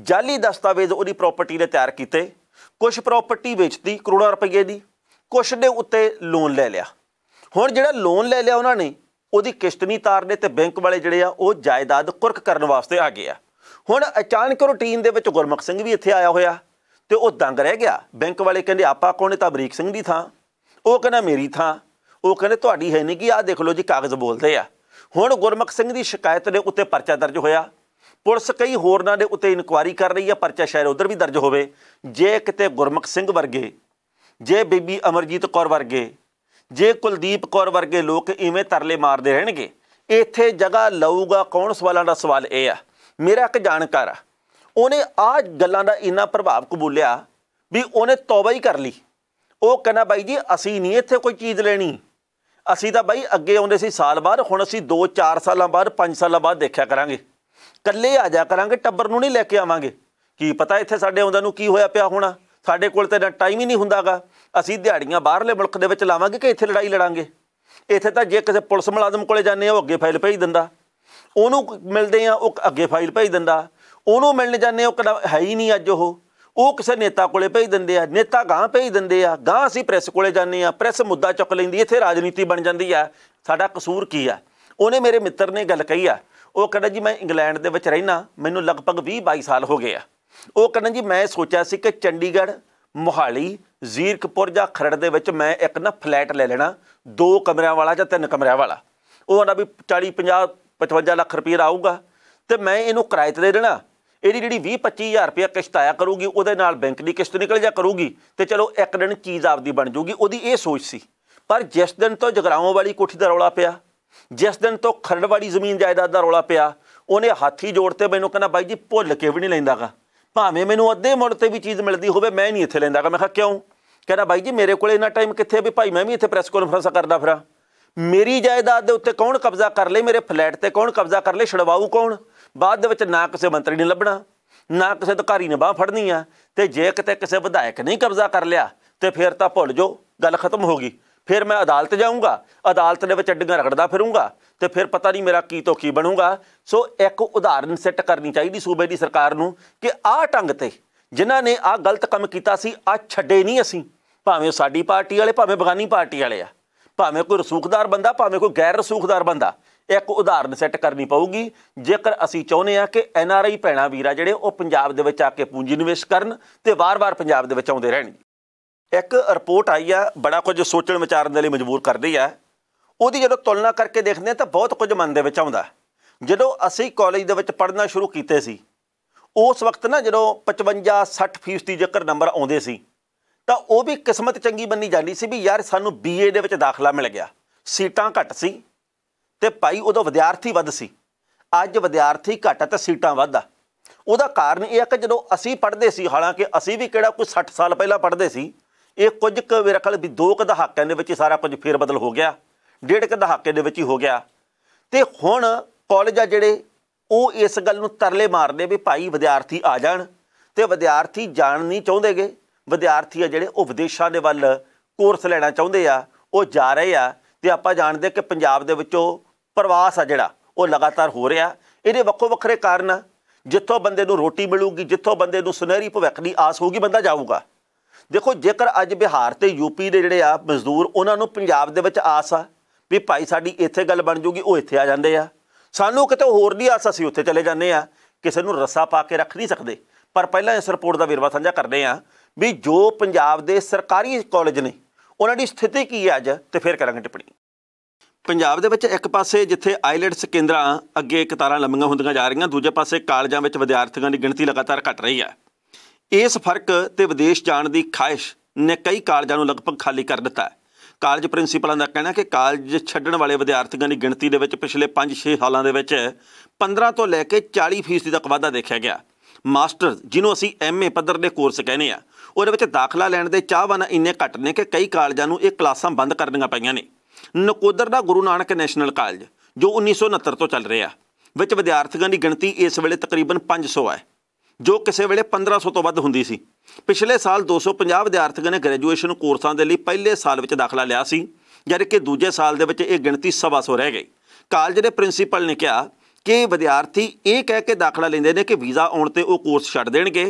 ਜਾਲੀ ਦਸਤਾਵੇਜ਼ ਉਹਦੀ ਪ੍ਰਾਪਰਟੀ ਦੇ ਤਿਆਰ ਕੀਤੇ ਕੁਝ ਪ੍ਰਾਪਰਟੀ ਵੇਚਤੀ ਕਰੋੜਾਂ ਰੁਪਏ ਦੀ ਕੁਝ ਦੇ ਉੱਤੇ ਲੋਨ ਲੈ ਲਿਆ ਹੁਣ ਜਿਹੜਾ ਲੋਨ ਲੈ ਲਿਆ ਉਹਨਾਂ ਨੇ ਉਹਦੀ ਕਿਸ਼ਤ ਨਹੀਂ ਤਾਰਨੇ ਤੇ ਬੈਂਕ ਵਾਲੇ ਜਿਹੜੇ ਆ ਉਹ ਜਾਇਦਾਦ ਕੁਰਕ ਕਰਨ ਵਾਸਤੇ ਆ ਗਏ ਆ ਹੁਣ ਅਚਾਨਕ ਰੂਟੀਨ ਦੇ ਵਿੱਚ ਗੁਰਮਖ ਸਿੰਘ ਵੀ ਇੱਥੇ ਆਇਆ ਹੋਇਆ ਤੇ ਉਹ ਦੰਗ ਰਹਿ ਗਿਆ ਬੈਂਕ ਵਾਲੇ ਕਹਿੰਦੇ ਆਪਾਂ ਕੋਣੇ ਤਾਂ ਬਰੀਕ ਸਿੰਘ ਦੀ ਥਾਂ ਉਹ ਕਹਿੰਦਾ ਮੇਰੀ ਥਾਂ ਉਹ ਕਹਿੰਦੇ ਤੁਹਾਡੀ ਹੈ ਨਹੀਂ ਕਿ ਆਹ ਦੇਖ ਲਓ ਜੀ ਕਾਗਜ਼ ਬੋਲਦੇ ਆ ਹੁਣ ਗੁਰਮਖ ਸਿੰਘ ਦੀ ਸ਼ਿਕਾਇਤ ਦੇ ਉੱਤੇ ਪਰਚਾ ਦਰਜ ਹੋਇਆ ਪੁਲਿਸ ਕਈ ਹੋਰਨਾਂ ਦੇ ਉੱਤੇ ਇਨਕੁਆਇਰੀ ਕਰ ਰਹੀ ਹੈ ਪਰਚਾ ਸ਼ਾਇਦ ਉਧਰ ਵੀ ਦਰਜ ਹੋਵੇ ਜੇ ਕਿਤੇ ਗੁਰਮਖ ਸਿੰਘ ਵਰਗੇ ਜੇ ਬੀਬੀ ਅਮਰਜੀਤ ਕੌਰ ਵਰਗੇ ਜੇ ਕੁਲਦੀਪ ਕੌਰ ਵਰਗੇ ਲੋਕ ਇਵੇਂ ਤਰਲੇ ਮਾਰਦੇ ਰਹਿਣਗੇ ਇੱਥੇ ਜਗ੍ਹਾ ਲਊਗਾ ਕੌਣ ਸਵਾਲਾਂ ਦਾ ਸਵਾਲ ਇਹ ਆ ਮੇਰਾ ਇੱਕ ਜਾਣਕਾਰ ਆ ਉਹਨੇ ਆ ਗੱਲਾਂ ਦਾ ਇੰਨਾ ਪ੍ਰਭਾਵ ਕਬੂਲਿਆ ਵੀ ਉਹਨੇ ਤੌਬਾ ਹੀ ਕਰ ਲਈ ਉਹ ਕਹਿੰਦਾ ਬਾਈ ਜੀ ਅਸੀਂ ਨਹੀਂ ਇੱਥੇ ਕੋਈ ਚੀਜ਼ ਲੈਣੀ ਅਸੀਂ ਤਾਂ ਬਾਈ ਅੱਗੇ ਆਉਂਦੇ ਸੀ ਸਾਲ ਬਾਅਦ ਹੁਣ ਅਸੀਂ 2-4 ਸਾਲਾਂ ਬਾਅਦ 5 ਸਾਲਾਂ ਬਾਅਦ ਦੇਖਿਆ ਕਰਾਂਗੇ ਕੱਲੇ ਆ ਜਾ ਕਰਾਂਗੇ ਟੱਬਰ ਨੂੰ ਨਹੀਂ ਲੈ ਕੇ ਆਵਾਂਗੇ ਕੀ ਪਤਾ ਇੱਥੇ ਸਾਡੇ ਆਉਂਦਿਆਂ ਨੂੰ ਕੀ ਹੋਇਆ ਪਿਆ ਹੋਣਾ ਸਾਡੇ ਕੋਲ ਤੇ ਟਾਈਮ ਹੀ ਨਹੀਂ ਹੁੰਦਾਗਾ ਅਸੀਂ ਦਿਹਾੜੀਆਂ ਬਾਹਰਲੇ ਮੁਲਕ ਦੇ ਵਿੱਚ ਲਾਵਾਂਗੇ ਕਿ ਇੱਥੇ ਲੜਾਈ ਲੜਾਂਗੇ ਇੱਥੇ ਤਾਂ ਜੇ ਕਿਸੇ ਪੁਲਿਸ ਮੁਲਾਜ਼ਮ ਕੋਲੇ ਜਾਂਦੇ ਆ ਉਹ ਅੱਗੇ ਫਾਈਲ ਭੇਜ ਦਿੰਦਾ ਉਹਨੂੰ ਮਿਲਦੇ ਆ ਉਹ ਅੱਗੇ ਫਾਈਲ ਭੇਜ ਦਿੰਦਾ ਉਹਨੂੰ ਮਿਲਣ ਜਾਂਦੇ ਉਹ ਹੈ ਹੀ ਨਹੀਂ ਅੱਜ ਉਹ ਉਹ ਕਿਸੇ ਨੇਤਾ ਕੋਲੇ ਭੇਜ ਦਿੰਦੇ ਆ ਨੇਤਾ ਗਾਂ ਭੇਜ ਦਿੰਦੇ ਆ ਗਾਂ ਅਸੀਂ ਪ੍ਰੈਸ ਕੋਲੇ ਜਾਂਦੇ ਆ ਪ੍ਰੈਸ ਮੁੱਦਾ ਚੁੱਕ ਲੈਂਦੀ ਇੱਥੇ ਰਾਜਨੀਤੀ ਬਣ ਜਾਂਦੀ ਆ ਸਾਡਾ ਕਸੂਰ ਕੀ ਆ ਉਹਨੇ ਮੇਰੇ ਮਿੱਤਰ ਨੇ ਗੱਲ ਕਹੀ ਆ ਉਹ ਕਹਿੰਦਾ ਜੀ ਮੈਂ ਇੰਗਲੈਂਡ ਦੇ ਵਿੱਚ ਰਹਿਣਾ ਮੈਨੂੰ ਲਗਭਗ 20 22 ਸਾਲ ਹੋ ਗਏ ਆ ਉਹ ਕਹਿੰਦਾ ਜੀ ਮੈਂ ਸੋਚਿਆ ਸੀ ਕਿ ਚੰਡੀਗੜ੍ਹ ਮੁਹਾਲੀ ਜ਼ੀਰਕਪੁਰ ਜਾਂ ਖਰੜ ਦੇ ਵਿੱਚ ਮੈਂ ਇੱਕ ਨਾ ਫਲੈਟ ਲੈ ਲੈਣਾ ਦੋ ਕਮਰਿਆਂ ਵਾਲਾ ਜਾਂ ਤਿੰਨ ਕਮਰਿਆਂ ਵਾਲਾ ਉਹ ਕਹਿੰਦਾ ਵੀ 40 50 55 ਲੱਖ ਰੁਪਏ ਆਊਗਾ ਤੇ ਮੈਂ ਇਹਨੂੰ ਕਿਰਾਏ ਤੇ ਦੇ ਦੇਣਾ ਇਹਦੀ ਜਿਹੜੀ 20 25000 ਰੁਪਏ ਕਿਸ਼ਤ ਆਇਆ ਕਰੂਗੀ ਉਹਦੇ ਨਾਲ ਬੈਂਕ ਦੀ ਕਿਸ਼ਤ ਨਿਕਲ ਜਾ ਕਰੂਗੀ ਤੇ ਚਲੋ ਇੱਕ ਦਿਨ ਚੀਜ਼ ਆਪਦੀ ਬਣ ਜੂਗੀ ਉਹਦੀ ਇਹ ਸੋਚ ਸੀ ਪਰ ਜਿਸ ਦਿਨ ਤੋਂ ਜਗਰਾਉਂ ਵਾਲੀ ਕੋਠੀ ਦਾ ਰੌਲਾ ਪਿਆ ਜਿਸ ਦਿਨ ਤੋਂ ਖਰੜ ਵਾਲੀ ਜ਼ਮੀਨ ਜਾਇਦਾਦ ਦਾ ਰੌਲਾ ਪਿਆ ਉਹਨੇ ਹਾਥੀ ਜੋੜ ਤੇ ਮੈਨੂੰ ਕਹਿੰਦਾ ਬਾਈ ਜੀ ਭੁੱਲ ਕੇ ਵੀ ਨਹੀਂ ਲੈਂਦਾਗਾ ਭਾਵੇਂ ਮੈਨੂੰ ਅੱਧੇ ਮੁੱਲ ਤੇ ਵੀ ਚੀਜ਼ ਮਿਲਦੀ ਹੋਵੇ ਮੈਂ ਨਹੀਂ ਇੱਥੇ ਲੈਂਦਾਗਾ ਮੈਂ ਕਿਹਾ ਕਿਉਂ ਕਹਿੰਦਾ ਬਾਈ ਜੀ ਮੇਰੇ ਕੋਲ ਇੰਨਾ ਟਾਈਮ ਕਿੱਥੇ ਵੀ ਭਾਈ ਮੈਂ ਵੀ ਇੱਥੇ ਪ੍ਰੈਸ ਕਾਨਫਰੰਸਾਂ ਕਰਦਾ ਫਿਰਾਂ ਮੇਰੀ ਜਾਇਦਾਦ ਦੇ ਉੱਤੇ ਕੌਣ ਕਬਜ਼ਾ ਕਰ ਲੇ ਮੇਰੇ ਫਲੈਟ ਤੇ ਕੌਣ ਕਬਜ਼ਾ ਕਰ ਲੇ ਛੜਵਾਉ ਕੌਣ ਬਾਅਦ ਦੇ ਵਿੱਚ ਨਾ ਕਿਸੇ ਮੰਤਰੀ ਨੇ ਲੱਭਣਾ ਨਾ ਕਿਸੇ ਅਧਿਕਾਰੀ ਨੇ ਬਾਹ ਫੜਨੀ ਆ ਤੇ ਜੇ ਕਿਤੇ ਕਿਸੇ ਵਿਧਾਇਕ ਨੇ ਕਬਜ਼ਾ ਕਰ ਲਿਆ ਤੇ ਫਿਰ ਤਾਂ ਭੁੱਲ ਜੋ ਗੱਲ ਖਤਮ ਹੋ ਗਈ ਫਿਰ ਮੈਂ ਅਦਾਲਤ ਜਾਊਂਗਾ ਅਦਾਲਤ ਦੇ ਵਿੱਚ ਅੱਡੀਆਂ ਰਗੜਦਾ ਫਿਰੂੰਗਾ ਤੇ ਫਿਰ ਪਤਾ ਨਹੀਂ ਮੇਰਾ ਕੀ ਤੋਂ ਕੀ ਬਣੂਗਾ ਸੋ ਇੱਕ ਉਦਾਹਰਨ ਸੈੱਟ ਕਰਨੀ ਚਾਹੀਦੀ ਸੂਬੇ ਦੀ ਸਰਕਾਰ ਨੂੰ ਕਿ ਆਹ ਟੰਗ ਤੇ ਜਿਨ੍ਹਾਂ ਨੇ ਆਹ ਗਲਤ ਕੰਮ ਕੀਤਾ ਸੀ ਆ ਛੱਡੇ ਨਹੀਂ ਅਸੀਂ ਭਾਵੇਂ ਸਾਡੀ ਪਾਰਟੀ ਵਾਲੇ ਭਾਵੇਂ ਬਗਾਨੀ ਪਾਰਟੀ ਵਾਲੇ ਆ ਭਾਵੇਂ ਕੋਈ ਰਸੂਖਦਾਰ ਬੰਦਾ ਭਾਵੇਂ ਕੋਈ ਗੈਰ ਰਸੂਖਦਾਰ ਬੰਦਾ ਇੱਕ ਉਦਾਹਰਨ ਸੈੱਟ ਕਰਨੀ ਪਊਗੀ ਜੇਕਰ ਅਸੀਂ ਚਾਹੁੰਦੇ ਆ ਕਿ ਐਨ ਆਰ ਆਈ ਵੀਰਾ ਜਿਹੜੇ ਉਹ ਪੰਜਾਬ ਦੇ ਵਿੱਚ ਆ ਕੇ ਪੂੰਜੀ ਨਿਵੇਸ਼ ਕਰਨ ਤੇ ਵਾਰ-ਵਾਰ ਪੰਜਾਬ ਦੇ ਵਿੱਚ ਆਉਂਦੇ ਰਹਿਣ ਇੱਕ ਰਿਪੋਰਟ ਆਈ ਆ ਬੜਾ ਕੁਝ ਸੋਚਣ ਵਿਚਾਰਨ ਦੇ ਲਈ ਮਜਬੂਰ ਕਰਦੀ ਆ ਉਹਦੀ ਜਦੋਂ ਤੁਲਨਾ ਕਰਕੇ ਦੇਖਦੇ ਆ ਤਾਂ ਬਹੁਤ ਕੁਝ ਮਨ ਦੇ ਵਿੱਚ ਆਉਂਦਾ ਜਦੋਂ ਅਸੀਂ ਕਾਲਜ ਦੇ ਵਿੱਚ ਪੜ੍ਹਨਾ ਸ਼ੁਰੂ ਕੀਤੇ ਸੀ ਉਸ ਵਕਤ ਨਾ ਜਦੋਂ 55 60% ਦੀ ਜੇਕਰ ਨੰਬਰ ਆਉਂਦੇ ਸੀ ਤਾਂ ਉਹ ਵੀ ਕਿਸਮਤ ਚੰਗੀ ਬੰਨੀ ਜਾਂਦੀ ਸੀ ਵੀ ਯਾਰ ਸਾਨੂੰ ਬੀਏ ਦੇ ਵਿੱਚ ਦਾਖਲਾ ਮਿਲ ਗਿਆ ਸੀਟਾਂ ਘੱਟ ਸੀ ਤੇ ਭਾਈ ਉਦੋਂ ਵਿਦਿਆਰਥੀ ਵੱਧ ਸੀ ਅੱਜ ਵਿਦਿਆਰਥੀ ਘੱਟ ਤੇ ਸੀਟਾਂ ਵੱਧ ਆ ਉਹਦਾ ਕਾਰਨ ਇਹ ਆ ਕਿ ਜਦੋਂ ਅਸੀਂ ਪੜ੍ਹਦੇ ਸੀ ਹਾਲਾਂਕਿ ਅਸੀਂ ਵੀ ਕਿਹੜਾ ਕੋਈ 60 ਸਾਲ ਪਹਿਲਾਂ ਪੜ੍ਹਦੇ ਸੀ ਇਹ ਕੁਝ ਕੁ ਮੇਰੇ ਖਿਆਲ ਵੀ ਦੋ ਕੁ ਦਹਾਕਿਆਂ ਦੇ ਵਿੱਚ ਹੀ ਸਾਰਾ ਕੁਝ ਫੇਰ ਬਦਲ ਹੋ ਗਿਆ ਡੇਢ ਕੁ ਦਹਾਕੇ ਦੇ ਵਿੱਚ ਹੀ ਹੋ ਗਿਆ ਤੇ ਹੁਣ ਕਾਲਜ ਆ ਜਿਹੜੇ ਉਹ ਇਸ ਗੱਲ ਨੂੰ ਤਰਲੇ ਮਾਰਦੇ ਵੀ ਭਾਈ ਵਿਦਿਆਰਥੀ ਆ ਜਾਣ ਤੇ ਵਿਦਿਆਰਥੀ ਜਾਣ ਨਹੀਂ ਚਾਹੁੰਦੇਗੇ ਵਿਦਿਆਰਥੀ ਆ ਜਿਹੜੇ ਉਹ ਵਿਦੇਸ਼ਾਂ ਦੇ ਵੱਲ ਕੋਰਸ ਲੈਣਾ ਚਾਹੁੰਦੇ ਆ ਉਹ ਜਾ ਰਹੇ ਆ ਤੇ ਆਪਾਂ ਜਾਣਦੇ ਕਿ ਪੰਜਾਬ ਦੇ ਵਿੱਚੋਂ ਪ੍ਰਵਾਸ ਆ ਜਿਹੜਾ ਉਹ ਲਗਾਤਾਰ ਹੋ ਰਿਹਾ ਇਹਦੇ ਵੱਖੋ ਵੱਖਰੇ ਕਾਰਨ ਜਿੱਥੋਂ ਬੰਦੇ ਨੂੰ ਰੋਟੀ ਮਿਲੂਗੀ ਜਿੱਥੋਂ ਬੰਦੇ ਨੂੰ ਸੁਨਹਿਰੀ ਭਵਿੱਖ ਦੀ ਆਸ ਹੋਊਗੀ ਬੰਦਾ ਜਾਊਗਾ ਦੇਖੋ ਜੇਕਰ ਅੱਜ ਬਿਹਾਰ ਤੇ ਯੂਪੀ ਦੇ ਜਿਹੜੇ ਆ ਮਜ਼ਦੂਰ ਉਹਨਾਂ ਨੂੰ ਪੰਜਾਬ ਦੇ ਵਿੱਚ ਆਸ ਆ ਵੀ ਭਾਈ ਸਾਡੀ ਇੱਥੇ ਗੱਲ ਬਣ ਜੂਗੀ ਉਹ ਇੱਥੇ ਆ ਜਾਂਦੇ ਆ ਸਾਨੂੰ ਕਿਤੇ ਹੋਰ ਦੀ ਆਸ ਅਸੀਂ ਉੱਥੇ ਚਲੇ ਜਾਂਦੇ ਆ ਕਿਸੇ ਨੂੰ ਰੱਸਾ ਪਾ ਕੇ ਰੱਖ ਨਹੀਂ ਸਕਦੇ ਪਰ ਪਹਿਲਾਂ ਇਸ ਰਿਪੋਰਟ ਦਾ ਵੇਰਵਾ ਸਾਂਝਾ ਕਰਦੇ ਆ ਵੀ ਜੋ ਪੰਜਾਬ ਦੇ ਸਰਕਾਰੀ ਕਾਲਜ ਨੇ ਉਹਨਾਂ ਦੀ ਸਥਿਤੀ ਕੀ ਹੈ ਅੱਜ ਤੇ ਫਿਰ ਕਰਾਂਗੇ ਟਿੱਪਣੀ ਪੰਜਾਬ ਦੇ ਵਿੱਚ ਇੱਕ ਪਾਸੇ ਜਿੱਥੇ ਆਈਲੈਟਸ ਕੇਂਦਰਾਂ ਅੱਗੇ ਕਤਾਰਾਂ ਲੰਮੀਆਂ ਹੁੰਦੀਆਂ ਜਾ ਰਹੀਆਂ ਦੂਜੇ ਪਾਸੇ ਕਾਲਜਾਂ ਵਿੱਚ ਵਿਦਿਆਰਥੀਆਂ ਦੀ ਗਿਣਤੀ ਲਗਾਤਾਰ ਘਟ ਰਹੀ ਹੈ ਇਸ ਫਰਕ ਤੇ ਵਿਦੇਸ਼ ਜਾਣ ਦੀ ਖਾਹਿਸ਼ ਨੇ ਕਈ ਕਾਲਜਾਂ ਨੂੰ ਲਗਭਗ ਖਾਲੀ ਕਰ ਦਿੱਤਾ ਹੈ ਕਾਲਜ ਪ੍ਰਿੰਸੀਪਲਾਂ ਦਾ ਕਹਿਣਾ ਕਿ ਕਾਲਜ ਛੱਡਣ ਵਾਲੇ ਵਿਦਿਆਰਥੀਆਂ ਦੀ ਗਿਣਤੀ ਦੇ ਵਿੱਚ ਪਿਛਲੇ 5-6 ਸਾਲਾਂ ਦੇ ਵਿੱਚ 15 ਤੋਂ ਲੈ ਕੇ 40% ਤੱਕ ਵਾਧਾ ਦੇਖਿਆ ਗਿਆ ਮਾਸਟਰ ਜਿਹਨੂੰ ਅਸੀਂ ਐਮਏ ਪੱਧਰ ਦੇ ਕੋਰਸ ਕਹਿੰਦੇ ਆ ਉਹਦੇ ਵਿੱਚ ਦਾਖਲਾ ਲੈਣ ਦੇ ਚਾਹਵਨ ਇੰਨੇ ਘੱਟ ਨੇ ਕਿ ਕਈ ਕਾਲਜਾਂ ਨੂੰ ਇਹ ਕਲਾਸਾਂ ਬੰਦ ਕਰਨੀਆਂ ਪਈਆਂ ਨੇ ਨਕੋਦਰ ਦਾ ਗੁਰੂ ਨਾਨਕ ਨੈਸ਼ਨਲ ਕਾਲਜ ਜੋ 1969 ਤੋਂ ਚੱਲ ਰਿਹਾ ਵਿੱਚ ਵਿਦਿਆਰਥੀਆਂ ਦੀ ਗਿਣਤੀ ਇਸ ਵੇਲੇ ਤਕਰੀਬਨ 500 ਹੈ ਜੋ ਕਿਸੇ ਵੇਲੇ 1500 ਤੋਂ ਵੱਧ ਹੁੰਦੀ ਸੀ ਪਿਛਲੇ ਸਾਲ 250 ਵਿਦਿਆਰਥੀਆਂ ਨੇ ਗ੍ਰੈਜੂਏਸ਼ਨ ਕੋਰਸਾਂ ਦੇ ਲਈ ਪਹਿਲੇ ਸਾਲ ਵਿੱਚ ਦਾਖਲਾ ਲਿਆ ਸੀ ਜਦ ਕਿ ਦੂਜੇ ਸਾਲ ਦੇ ਵਿੱਚ ਇਹ ਗਿਣਤੀ 700 ਰਹਿ ਗਈ ਕਾਲਜ ਦੇ ਪ੍ਰਿੰਸੀਪਲ ਨੇ ਕਿਹਾ ਕਿ ਵਿਦਿਆਰਥੀ ਇਹ ਕਹਿ ਕੇ ਦਾਖਲਾ ਲੈਂਦੇ ਨੇ ਕਿ ਵੀਜ਼ਾ ਆਉਣ ਤੇ ਉਹ ਕੋਰਸ ਛੱਡ ਦੇਣਗੇ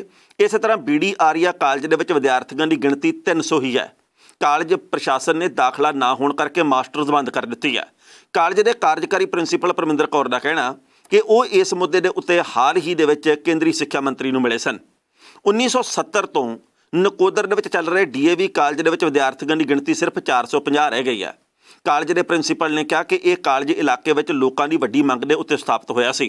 ਇਸੇ ਤਰ੍ਹਾਂ ਬੀਡੀ ਆਰੀਆ ਕਾਲਜ ਦੇ ਵਿੱਚ ਵਿਦਿਆਰਥੀਆਂ ਦੀ ਗਿਣਤੀ 300 ਹੀ ਹੈ ਕਾਲਜ ਪ੍ਰਸ਼ਾਸਨ ਨੇ ਦਾਖਲਾ ਨਾ ਹੋਣ ਕਰਕੇ ਮਾਸਟਰਜ਼ ਬੰਦ ਕਰ ਦਿੱਤੀ ਹੈ ਕਾਲਜ ਦੇ ਕਾਰਜਕਾਰੀ ਪ੍ਰਿੰਸੀਪਲ ਪਰਮਿੰਦਰ ਕੌਰ ਦਾ ਕਹਿਣਾ ਕਿ ਉਹ ਇਸ ਮੁੱਦੇ ਦੇ ਉੱਤੇ ਹਾਲ ਹੀ ਦੇ ਵਿੱਚ ਕੇਂਦਰੀ ਸਿੱਖਿਆ ਮੰਤਰੀ ਨੂੰ ਮਿਲੇ ਸਨ 1970 ਤੋਂ ਨਕੋਦਰ ਦੇ ਵਿੱਚ ਚੱਲ ਰਹੇ ਡੀਏਵੀ ਕਾਲਜ ਦੇ ਵਿੱਚ ਵਿਦਿਆਰਥੀਆਂ ਦੀ ਗਿਣਤੀ ਸਿਰਫ 450 ਰਹਿ ਗਈ ਹੈ ਕਾਲਜ ਦੇ ਪ੍ਰਿੰਸੀਪਲ ਨੇ ਕਿਹਾ ਕਿ ਇਹ ਕਾਲਜ ਇਲਾਕੇ ਵਿੱਚ ਲੋਕਾਂ ਦੀ ਵੱਡੀ ਮੰਗ ਦੇ ਉੱਤੇ ਸਥਾਪਿਤ ਹੋਇਆ ਸੀ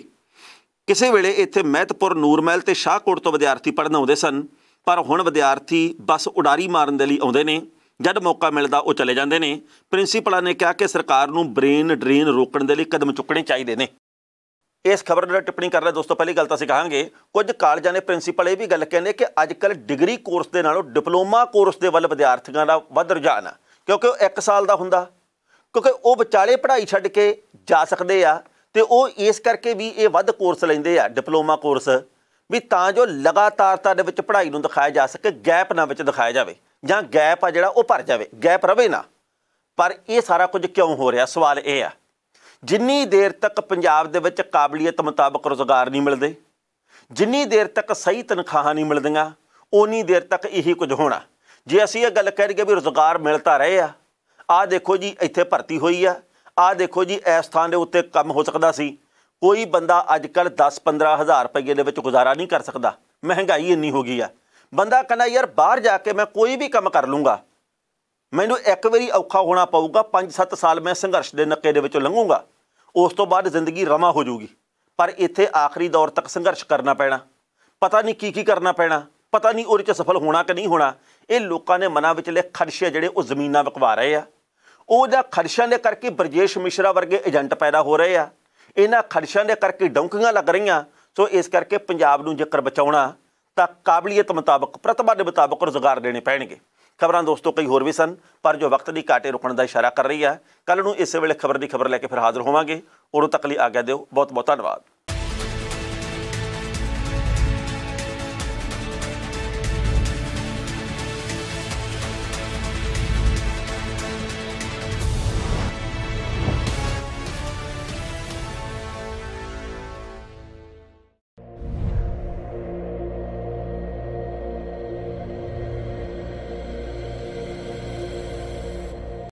ਕਿਸੇ ਵੇਲੇ ਇੱਥੇ ਮਹਿਤਪੁਰ ਨੂਰਮਹਿਲ ਤੇ ਸ਼ਾਹਕੋਟ ਤੋਂ ਵਿਦਿਆਰਥੀ ਪੜ੍ਹਨ ਆਉਂਦੇ ਸਨ ਪਰ ਹੁਣ ਵਿਦਿਆਰਥੀ ਬਸ ਉਡਾਰੀ ਮਾਰਨ ਦੇ ਲਈ ਆਉਂਦੇ ਨੇ ਜਦ ਮੌਕਾ ਮਿਲਦਾ ਉਹ ਚਲੇ ਜਾਂਦੇ ਨੇ ਪ੍ਰਿੰਸੀਪਲਾਂ ਨੇ ਕਿਹਾ ਕਿ ਸਰਕਾਰ ਨੂੰ ਬ੍ਰੇਨ ਡਰੇਨ ਰੋਕਣ ਦੇ ਲਈ ਕਦਮ ਚੁੱਕਣੇ ਚਾਹੀਦੇ ਨੇ ਇਸ ਖਬਰ ਨਾਲ ਟਿੱਪਣੀ ਕਰ ਰਿਹਾ ਦੋਸਤੋ ਪਹਿਲੀ ਗੱਲ ਤਾਂ ਅਸੀਂ ਕਹਾਂਗੇ ਕੁਝ ਕਾਲਜਾਂ ਦੇ ਪ੍ਰਿੰਸੀਪਲ ਇਹ ਵੀ ਗੱਲ ਕਹਿੰਦੇ ਕਿ ਅੱਜ ਕੱਲ ਡਿਗਰੀ ਕੋਰਸ ਦੇ ਨਾਲੋਂ ਡਿਪਲੋਮਾ ਕੋਰਸ ਦੇ ਵੱਲ ਵਿਦਿਆਰਥੀਆਂ ਦਾ ਵੱਧ ਰੁਝਾਨ ਆ ਕਿਉਂਕਿ ਉਹ 1 ਸਾਲ ਦਾ ਹੁੰਦਾ ਕਿਉਂਕਿ ਉਹ ਵਿਚਾਲੇ ਪੜ੍ਹਾਈ ਛੱਡ ਕੇ ਜਾ ਸਕਦੇ ਆ ਤੇ ਉਹ ਇਸ ਕਰਕੇ ਵੀ ਇਹ ਵੱਧ ਕੋਰਸ ਲੈਂਦੇ ਆ ਡਿਪਲੋਮਾ ਕੋਰਸ ਵੀ ਤਾਂ ਜੋ ਲਗਾਤਾਰਤਾ ਦੇ ਵਿੱਚ ਪੜ੍ਹਾਈ ਨੂੰ ਦਿਖਾਇਆ ਜਾ ਸਕੇ ਗੈਪ ਨਾ ਵਿੱਚ ਦਿਖਾਇਆ ਜਾਵੇ ਜਾਂ ਗੈਪ ਆ ਜਿਹੜਾ ਉਹ ਭਰ ਜਾਵੇ ਗੈਪ ਰਵੇ ਨਾ ਪਰ ਇਹ ਸਾਰਾ ਕੁਝ ਕਿਉਂ ਹੋ ਰਿਹਾ ਸਵਾਲ ਇਹ ਆ ਜਿੰਨੀ ਦੇਰ ਤੱਕ ਪੰਜਾਬ ਦੇ ਵਿੱਚ ਕਾਬਲੀਅਤ ਮੁਤਾਬਕ ਰੋਜ਼ਗਾਰ ਨਹੀਂ ਮਿਲਦੇ ਜਿੰਨੀ ਦੇਰ ਤੱਕ ਸਹੀ ਤਨਖਾਹਾਂ ਨਹੀਂ ਮਿਲਦੀਆਂ ਉਨੀ ਦੇਰ ਤੱਕ ਇਹੀ ਕੁਝ ਹੋਣਾ ਜੇ ਅਸੀਂ ਇਹ ਗੱਲ ਕਰੀਏ ਵੀ ਰੋਜ਼ਗਾਰ ਮਿਲਤਾ ਰਹੇ ਆ ਆ ਦੇਖੋ ਜੀ ਇੱਥੇ ਭਰਤੀ ਹੋਈ ਆ ਆ ਦੇਖੋ ਜੀ ਇਸ ਥਾਂ ਦੇ ਉੱਤੇ ਕੰਮ ਹੋ ਸਕਦਾ ਸੀ ਕੋਈ ਬੰਦਾ ਅੱਜ ਕੱਲ 10-15 ਹਜ਼ਾਰ ਰੁਪਏ ਦੇ ਵਿੱਚ ਗੁਜ਼ਾਰਾ ਨਹੀਂ ਕਰ ਸਕਦਾ ਮਹਿੰਗਾਈ ਇੰਨੀ ਹੋ ਗਈ ਆ ਬੰਦਾ ਕਹਿੰਦਾ ਯਾਰ ਬਾਹਰ ਜਾ ਕੇ ਮੈਂ ਕੋਈ ਵੀ ਕੰਮ ਕਰ ਲੂੰਗਾ ਮੈਨੂੰ ਇੱਕ ਵਾਰੀ ਔਖਾ ਹੋਣਾ ਪਊਗਾ 5-7 ਸਾਲ ਮੈਂ ਸੰਘਰਸ਼ ਦੇ ਨੱਕੇ ਦੇ ਵਿੱਚੋਂ ਲੰਘੂੰਗਾ ਉਸ ਤੋਂ ਬਾਅਦ ਜ਼ਿੰਦਗੀ ਰਮਾ ਹੋ ਜਾਊਗੀ ਪਰ ਇੱਥੇ ਆਖਰੀ ਦੌਰ ਤੱਕ ਸੰਘਰਸ਼ ਕਰਨਾ ਪੈਣਾ ਪਤਾ ਨਹੀਂ ਕੀ ਕੀ ਕਰਨਾ ਪੈਣਾ ਪਤਾ ਨਹੀਂ ਉਹਦੇ 'ਚ ਸਫਲ ਹੋਣਾ ਕਿ ਨਹੀਂ ਹੋਣਾ ਇਹ ਲੋਕਾਂ ਨੇ ਮਨਾਂ ਵਿੱਚਲੇ ਖਰਸ਼ੇ ਜਿਹੜੇ ਉਹ ਜ਼ਮੀਨਾਂ ਵਕਵਾ ਰਹੇ ਆ ਉਹ ਜਾਂ ਖਰਸ਼ਾਂ ਦੇ ਕਰਕੇ ਬਰਜੇਸ਼ ਮਿਸ਼ਰਾ ਵਰਗੇ ਏਜੰਟ ਪੈਦਾ ਹੋ ਰਹੇ ਆ ਇਹਨਾਂ ਖਰਸ਼ਾਂ ਦੇ ਕਰਕੇ ਡੌਂਕੀਆਂ ਲੱਗ ਰਹੀਆਂ ਸੋ ਇਸ ਕਰਕੇ ਪੰਜਾਬ ਨੂੰ ਜੇਕਰ ਬਚਾਉਣਾ ਤਾਂ ਕਾਬਲੀਅਤ ਮੁਤਾਬਕ ਪ੍ਰਤਿਭਾ ਦੇ ਮੁਤਾਬਕ ਰੋਜ਼ਗਾਰ ਦੇਣੇ ਪੈਣਗੇ ਖਬਰਾਂ ਦੋਸਤੋ ਕਈ ਹੋਰ ਵੀ ਸਨ ਪਰ ਜੋ ਵਕਤ ਦੀ ਕਾਟੇ ਰੁਕਣ ਦਾ ਇਸ਼ਾਰਾ ਕਰ ਰਹੀ ਹੈ ਕੱਲ ਨੂੰ ਇਸੇ ਵੇਲੇ ਖਬਰ ਦੀ ਖਬਰ ਲੈ ਕੇ ਫਿਰ ਹਾਜ਼ਰ ਹੋਵਾਂਗੇ ਉਦੋਂ ਤੱਕ ਲਈ ਆਗਿਆ ਦਿਓ ਬਹੁਤ ਬਹੁਤ ਧੰਨਵਾਦ